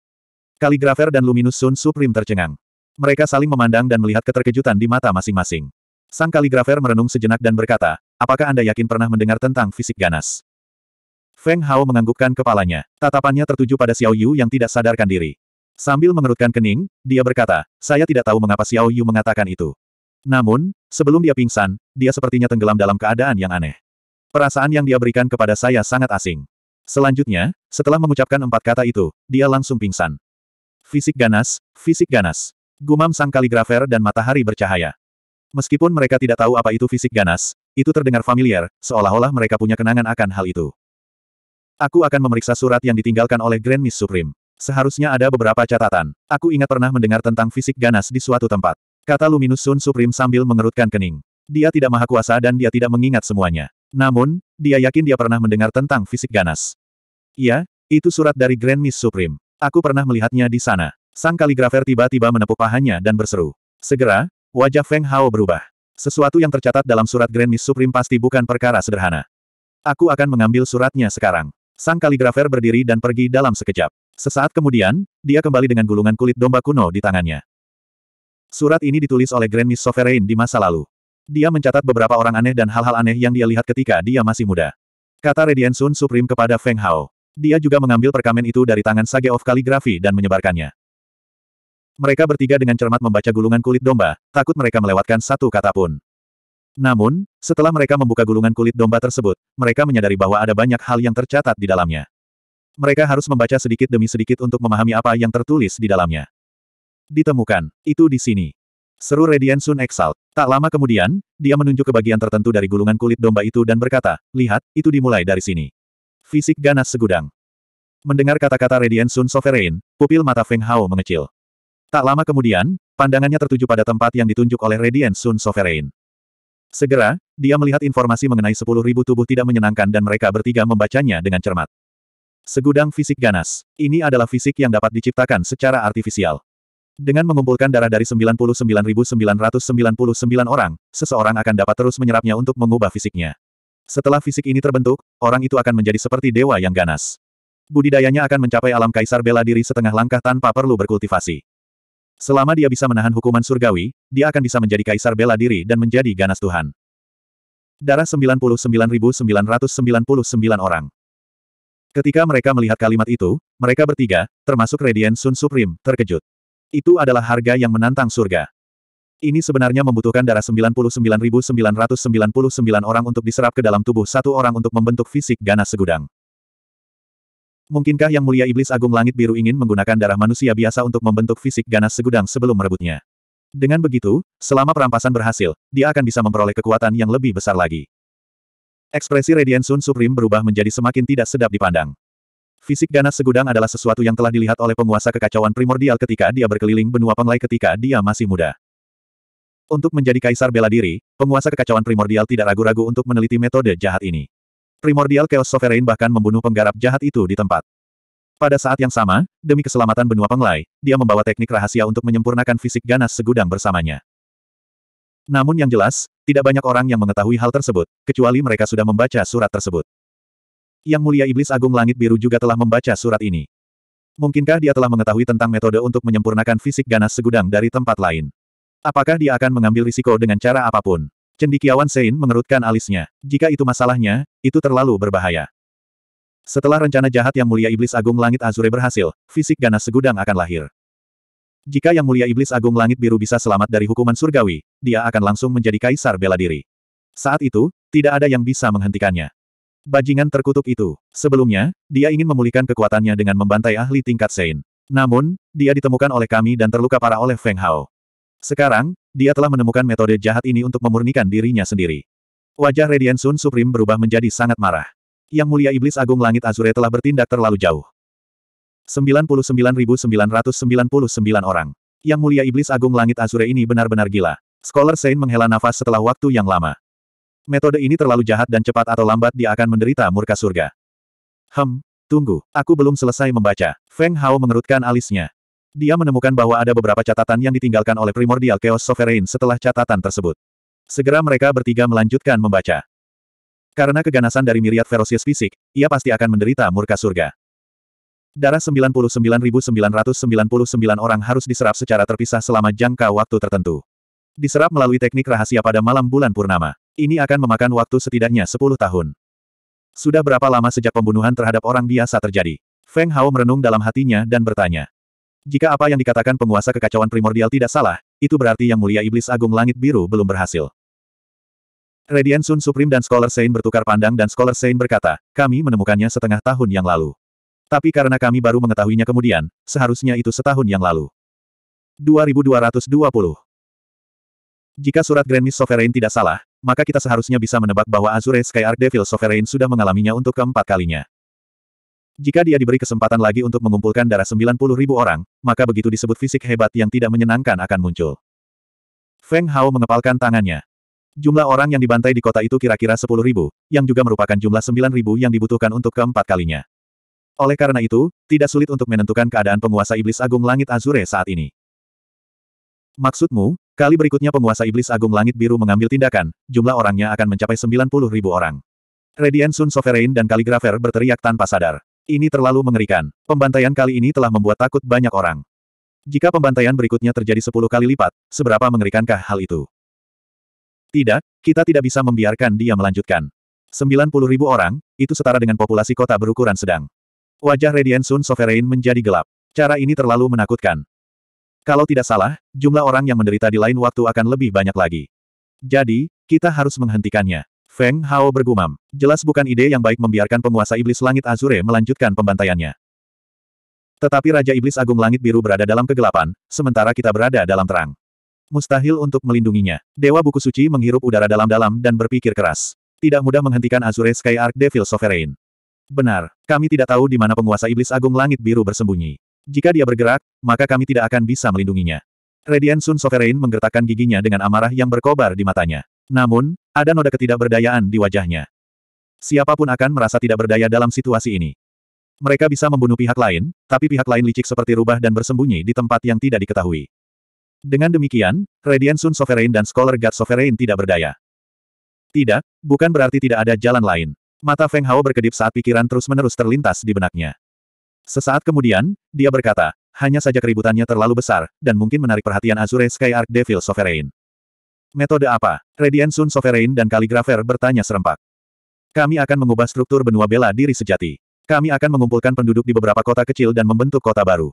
Kaligrafer dan Luminous Sun Supreme tercengang. Mereka saling memandang dan melihat keterkejutan di mata masing-masing. Sang kaligrafer merenung sejenak dan berkata, apakah Anda yakin pernah mendengar tentang fisik ganas? Feng Hao menganggukkan kepalanya. Tatapannya tertuju pada Xiao Yu yang tidak sadarkan diri. Sambil mengerutkan kening, dia berkata, saya tidak tahu mengapa Xiao Yu mengatakan itu. Namun, sebelum dia pingsan, dia sepertinya tenggelam dalam keadaan yang aneh. Perasaan yang dia berikan kepada saya sangat asing. Selanjutnya, setelah mengucapkan empat kata itu, dia langsung pingsan. Fisik ganas, fisik ganas. Gumam sang kaligrafer dan matahari bercahaya. Meskipun mereka tidak tahu apa itu fisik ganas, itu terdengar familiar, seolah-olah mereka punya kenangan akan hal itu. Aku akan memeriksa surat yang ditinggalkan oleh Grand Miss Supreme. Seharusnya ada beberapa catatan. Aku ingat pernah mendengar tentang fisik ganas di suatu tempat. Kata Luminus Sun Supreme sambil mengerutkan kening. Dia tidak maha kuasa dan dia tidak mengingat semuanya. Namun, dia yakin dia pernah mendengar tentang fisik ganas. Iya, itu surat dari Grand Miss Supreme. Aku pernah melihatnya di sana. Sang kaligrafer tiba-tiba menepuk pahanya dan berseru. Segera, wajah Feng Hao berubah. Sesuatu yang tercatat dalam surat Grand Miss Supreme pasti bukan perkara sederhana. Aku akan mengambil suratnya sekarang. Sang kaligrafer berdiri dan pergi dalam sekejap. Sesaat kemudian, dia kembali dengan gulungan kulit domba kuno di tangannya. Surat ini ditulis oleh Grand Miss Sovereign di masa lalu. Dia mencatat beberapa orang aneh dan hal-hal aneh yang dia lihat ketika dia masih muda. Kata Radiant Sun Supreme kepada Feng Hao. Dia juga mengambil perkamen itu dari tangan Sage of Calligraphy dan menyebarkannya. Mereka bertiga dengan cermat membaca gulungan kulit domba, takut mereka melewatkan satu kata pun. Namun, setelah mereka membuka gulungan kulit domba tersebut, mereka menyadari bahwa ada banyak hal yang tercatat di dalamnya. Mereka harus membaca sedikit demi sedikit untuk memahami apa yang tertulis di dalamnya. Ditemukan. Itu di sini. Seru Radian Sun Exalt. Tak lama kemudian, dia menunjuk ke bagian tertentu dari gulungan kulit domba itu dan berkata, lihat, itu dimulai dari sini. Fisik ganas segudang. Mendengar kata-kata Radian Sun Sovereign, pupil mata Feng Hao mengecil. Tak lama kemudian, pandangannya tertuju pada tempat yang ditunjuk oleh Radian Sun Sovereign. Segera, dia melihat informasi mengenai 10.000 tubuh tidak menyenangkan dan mereka bertiga membacanya dengan cermat. Segudang fisik ganas. Ini adalah fisik yang dapat diciptakan secara artifisial. Dengan mengumpulkan darah dari 99.999 orang, seseorang akan dapat terus menyerapnya untuk mengubah fisiknya. Setelah fisik ini terbentuk, orang itu akan menjadi seperti dewa yang ganas. Budidayanya akan mencapai alam kaisar bela diri setengah langkah tanpa perlu berkultivasi. Selama dia bisa menahan hukuman surgawi, dia akan bisa menjadi kaisar bela diri dan menjadi ganas Tuhan. Darah 99.999 orang. Ketika mereka melihat kalimat itu, mereka bertiga, termasuk Radiant Sun Supreme, terkejut. Itu adalah harga yang menantang surga. Ini sebenarnya membutuhkan darah 99.999 orang untuk diserap ke dalam tubuh satu orang untuk membentuk fisik ganas segudang. Mungkinkah Yang Mulia Iblis Agung Langit Biru ingin menggunakan darah manusia biasa untuk membentuk fisik ganas segudang sebelum merebutnya? Dengan begitu, selama perampasan berhasil, dia akan bisa memperoleh kekuatan yang lebih besar lagi. Ekspresi Radiant Sun Supreme berubah menjadi semakin tidak sedap dipandang. Fisik ganas segudang adalah sesuatu yang telah dilihat oleh penguasa kekacauan primordial ketika dia berkeliling benua penglai ketika dia masih muda. Untuk menjadi kaisar bela diri, penguasa kekacauan primordial tidak ragu-ragu untuk meneliti metode jahat ini. Primordial Chaos Sovereign bahkan membunuh penggarap jahat itu di tempat. Pada saat yang sama, demi keselamatan benua penglai, dia membawa teknik rahasia untuk menyempurnakan fisik ganas segudang bersamanya. Namun yang jelas, tidak banyak orang yang mengetahui hal tersebut, kecuali mereka sudah membaca surat tersebut. Yang Mulia Iblis Agung Langit Biru juga telah membaca surat ini. Mungkinkah dia telah mengetahui tentang metode untuk menyempurnakan fisik ganas segudang dari tempat lain? Apakah dia akan mengambil risiko dengan cara apapun? Cendikiawan Sein mengerutkan alisnya. Jika itu masalahnya, itu terlalu berbahaya. Setelah rencana jahat yang mulia iblis agung langit Azure berhasil, fisik ganas segudang akan lahir. Jika Yang Mulia Iblis Agung Langit Biru bisa selamat dari hukuman surgawi, dia akan langsung menjadi kaisar bela diri. Saat itu, tidak ada yang bisa menghentikannya. Bajingan terkutuk itu. Sebelumnya, dia ingin memulihkan kekuatannya dengan membantai ahli tingkat Sein. Namun, dia ditemukan oleh kami dan terluka parah oleh Feng Hao. Sekarang, dia telah menemukan metode jahat ini untuk memurnikan dirinya sendiri. Wajah Radiant Sun Supreme berubah menjadi sangat marah. Yang Mulia Iblis Agung Langit Azure telah bertindak terlalu jauh. 99.999 orang. Yang mulia iblis agung langit Azure ini benar-benar gila. Scholar Saint menghela nafas setelah waktu yang lama. Metode ini terlalu jahat dan cepat atau lambat dia akan menderita murka surga. Hem, tunggu, aku belum selesai membaca. Feng Hao mengerutkan alisnya. Dia menemukan bahwa ada beberapa catatan yang ditinggalkan oleh primordial Chaos Sovereign setelah catatan tersebut. Segera mereka bertiga melanjutkan membaca. Karena keganasan dari miriat ferocious fisik, ia pasti akan menderita murka surga. Darah 99.999 orang harus diserap secara terpisah selama jangka waktu tertentu. Diserap melalui teknik rahasia pada malam bulan purnama. Ini akan memakan waktu setidaknya 10 tahun. Sudah berapa lama sejak pembunuhan terhadap orang biasa terjadi? Feng Hao merenung dalam hatinya dan bertanya. Jika apa yang dikatakan penguasa kekacauan primordial tidak salah, itu berarti yang mulia iblis agung langit biru belum berhasil. Radiant Sun Supreme dan Scholar Sein bertukar pandang dan Scholar Sein berkata, kami menemukannya setengah tahun yang lalu. Tapi karena kami baru mengetahuinya kemudian, seharusnya itu setahun yang lalu. 2220 Jika surat Grand Miss Sovereign tidak salah, maka kita seharusnya bisa menebak bahwa Azure Sky Arc Devil Sovereign sudah mengalaminya untuk keempat kalinya. Jika dia diberi kesempatan lagi untuk mengumpulkan darah 90 ribu orang, maka begitu disebut fisik hebat yang tidak menyenangkan akan muncul. Feng Hao mengepalkan tangannya. Jumlah orang yang dibantai di kota itu kira-kira 10 ribu, yang juga merupakan jumlah 9 ribu yang dibutuhkan untuk keempat kalinya. Oleh karena itu, tidak sulit untuk menentukan keadaan penguasa iblis agung langit Azure saat ini. Maksudmu, kali berikutnya penguasa iblis agung langit biru mengambil tindakan, jumlah orangnya akan mencapai 90 ribu orang. Radiant Sun Sovereign dan Kaligrafer berteriak tanpa sadar. Ini terlalu mengerikan. Pembantaian kali ini telah membuat takut banyak orang. Jika pembantaian berikutnya terjadi 10 kali lipat, seberapa mengerikankah hal itu? Tidak, kita tidak bisa membiarkan dia melanjutkan. 90 ribu orang, itu setara dengan populasi kota berukuran sedang. Wajah Radiant Sun Sovereign menjadi gelap. Cara ini terlalu menakutkan. Kalau tidak salah, jumlah orang yang menderita di lain waktu akan lebih banyak lagi. Jadi, kita harus menghentikannya. Feng Hao bergumam. Jelas bukan ide yang baik membiarkan penguasa iblis langit Azure melanjutkan pembantaiannya. Tetapi Raja Iblis Agung Langit Biru berada dalam kegelapan, sementara kita berada dalam terang. Mustahil untuk melindunginya. Dewa Buku Suci menghirup udara dalam-dalam dan berpikir keras. Tidak mudah menghentikan Azure Sky Arc Devil Sovereign. Benar, kami tidak tahu di mana penguasa iblis agung langit biru bersembunyi. Jika dia bergerak, maka kami tidak akan bisa melindunginya. Radiant Sun Sovereign menggertakkan giginya dengan amarah yang berkobar di matanya. Namun, ada noda ketidakberdayaan di wajahnya. Siapapun akan merasa tidak berdaya dalam situasi ini. Mereka bisa membunuh pihak lain, tapi pihak lain licik seperti rubah dan bersembunyi di tempat yang tidak diketahui. Dengan demikian, Radiant Sun Sovereign dan Scholar God Sovereign tidak berdaya. Tidak, bukan berarti tidak ada jalan lain. Mata Feng Hao berkedip saat pikiran terus-menerus terlintas di benaknya. Sesaat kemudian, dia berkata, hanya saja keributannya terlalu besar, dan mungkin menarik perhatian Azure Sky Arc Devil Sovereign. Metode apa? Radiant Sun Sovereign dan Kaligrafer bertanya serempak. Kami akan mengubah struktur benua bela diri sejati. Kami akan mengumpulkan penduduk di beberapa kota kecil dan membentuk kota baru.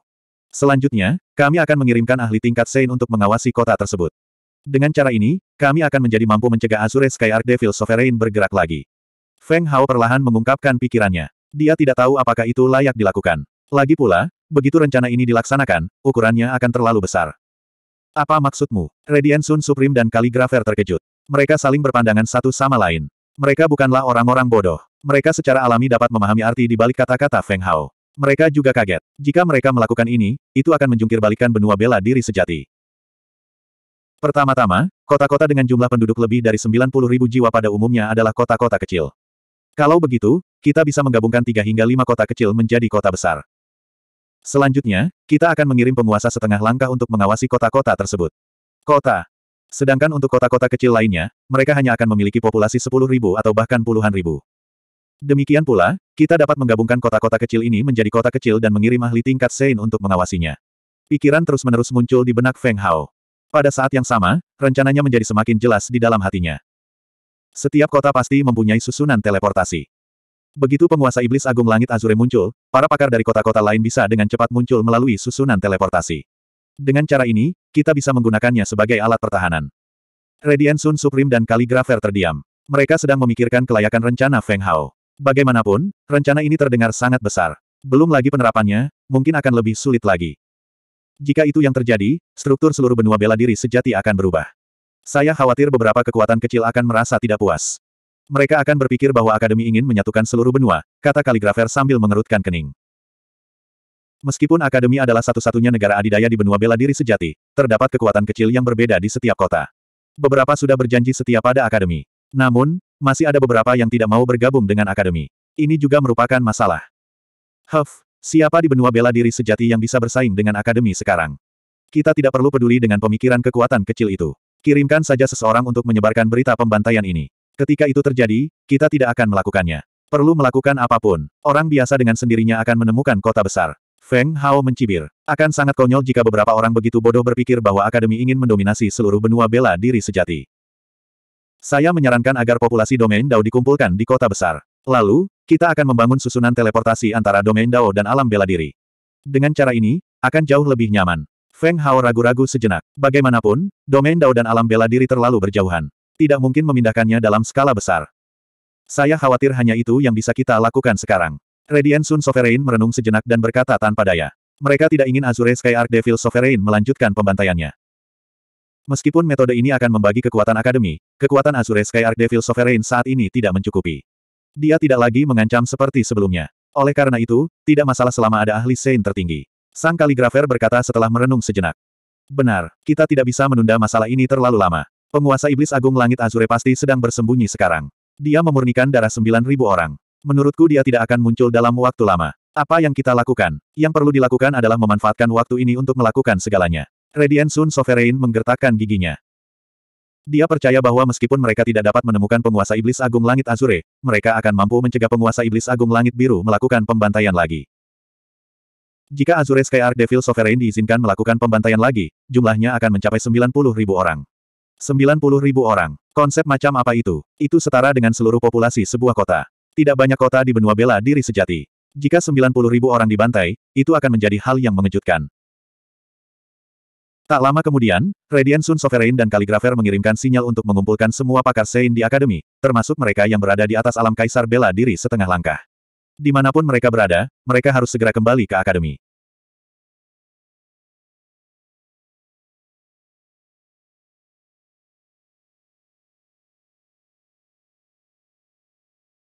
Selanjutnya, kami akan mengirimkan ahli tingkat Sein untuk mengawasi kota tersebut. Dengan cara ini, kami akan menjadi mampu mencegah Azure Sky Arc Devil Sovereign bergerak lagi. Feng Hao perlahan mengungkapkan pikirannya. Dia tidak tahu apakah itu layak dilakukan. Lagi pula, begitu rencana ini dilaksanakan, ukurannya akan terlalu besar. Apa maksudmu? Radiant Sun Supreme dan Kaligrafer terkejut. Mereka saling berpandangan satu sama lain. Mereka bukanlah orang-orang bodoh. Mereka secara alami dapat memahami arti di balik kata-kata Feng Hao. Mereka juga kaget. Jika mereka melakukan ini, itu akan menjungkir benua bela diri sejati. Pertama-tama, kota-kota dengan jumlah penduduk lebih dari 90.000 jiwa pada umumnya adalah kota-kota kecil. Kalau begitu, kita bisa menggabungkan tiga hingga lima kota kecil menjadi kota besar. Selanjutnya, kita akan mengirim penguasa setengah langkah untuk mengawasi kota-kota tersebut. Kota. Sedangkan untuk kota-kota kecil lainnya, mereka hanya akan memiliki populasi sepuluh ribu atau bahkan puluhan ribu. Demikian pula, kita dapat menggabungkan kota-kota kecil ini menjadi kota kecil dan mengirim ahli tingkat Sein untuk mengawasinya. Pikiran terus-menerus muncul di benak Feng Hao. Pada saat yang sama, rencananya menjadi semakin jelas di dalam hatinya. Setiap kota pasti mempunyai susunan teleportasi. Begitu penguasa iblis agung langit Azure muncul, para pakar dari kota-kota lain bisa dengan cepat muncul melalui susunan teleportasi. Dengan cara ini, kita bisa menggunakannya sebagai alat pertahanan. Radiant Sun Supreme dan Kaligrafer terdiam. Mereka sedang memikirkan kelayakan rencana Feng Hao. Bagaimanapun, rencana ini terdengar sangat besar. Belum lagi penerapannya, mungkin akan lebih sulit lagi. Jika itu yang terjadi, struktur seluruh benua bela diri sejati akan berubah. Saya khawatir beberapa kekuatan kecil akan merasa tidak puas. Mereka akan berpikir bahwa akademi ingin menyatukan seluruh benua, kata kaligrafer sambil mengerutkan kening. Meskipun akademi adalah satu-satunya negara adidaya di benua bela diri sejati, terdapat kekuatan kecil yang berbeda di setiap kota. Beberapa sudah berjanji setia pada akademi. Namun, masih ada beberapa yang tidak mau bergabung dengan akademi. Ini juga merupakan masalah. Huff, siapa di benua bela diri sejati yang bisa bersaing dengan akademi sekarang? Kita tidak perlu peduli dengan pemikiran kekuatan kecil itu. Kirimkan saja seseorang untuk menyebarkan berita pembantaian ini. Ketika itu terjadi, kita tidak akan melakukannya. Perlu melakukan apapun. Orang biasa dengan sendirinya akan menemukan kota besar. Feng Hao mencibir. Akan sangat konyol jika beberapa orang begitu bodoh berpikir bahwa akademi ingin mendominasi seluruh benua bela diri sejati. Saya menyarankan agar populasi domain Dao dikumpulkan di kota besar. Lalu, kita akan membangun susunan teleportasi antara domain Dao dan alam bela diri. Dengan cara ini, akan jauh lebih nyaman. Feng Hao ragu-ragu sejenak. Bagaimanapun, domain Dao dan alam bela diri terlalu berjauhan. Tidak mungkin memindahkannya dalam skala besar. Saya khawatir hanya itu yang bisa kita lakukan sekarang. Radiant Sun Sovereign merenung sejenak dan berkata tanpa daya. Mereka tidak ingin Azure Sky Arc Devil Sovereign melanjutkan pembantaiannya. Meskipun metode ini akan membagi kekuatan akademi, kekuatan Azure Sky Arc Devil Sovereign saat ini tidak mencukupi. Dia tidak lagi mengancam seperti sebelumnya. Oleh karena itu, tidak masalah selama ada ahli Saint tertinggi. Sang kaligrafer berkata setelah merenung sejenak. Benar, kita tidak bisa menunda masalah ini terlalu lama. Penguasa Iblis Agung Langit Azure pasti sedang bersembunyi sekarang. Dia memurnikan darah 9.000 orang. Menurutku dia tidak akan muncul dalam waktu lama. Apa yang kita lakukan? Yang perlu dilakukan adalah memanfaatkan waktu ini untuk melakukan segalanya. Radiant Sun Sovereign menggertakkan giginya. Dia percaya bahwa meskipun mereka tidak dapat menemukan penguasa iblis agung langit Azure, mereka akan mampu mencegah penguasa iblis agung langit biru melakukan pembantaian lagi. Jika Azure Sky Arc Devil Sovereign diizinkan melakukan pembantaian lagi, jumlahnya akan mencapai 90 ribu orang. 90 ribu orang. Konsep macam apa itu? Itu setara dengan seluruh populasi sebuah kota. Tidak banyak kota di benua bela diri sejati. Jika 90 ribu orang dibantai, itu akan menjadi hal yang mengejutkan. Tak lama kemudian, Radiant Sun Sovereign dan Kaligrafer mengirimkan sinyal untuk mengumpulkan semua pakar Sein di Akademi, termasuk mereka yang berada di atas alam Kaisar Bela Diri setengah langkah. Dimanapun mereka berada, mereka harus segera kembali ke akademi.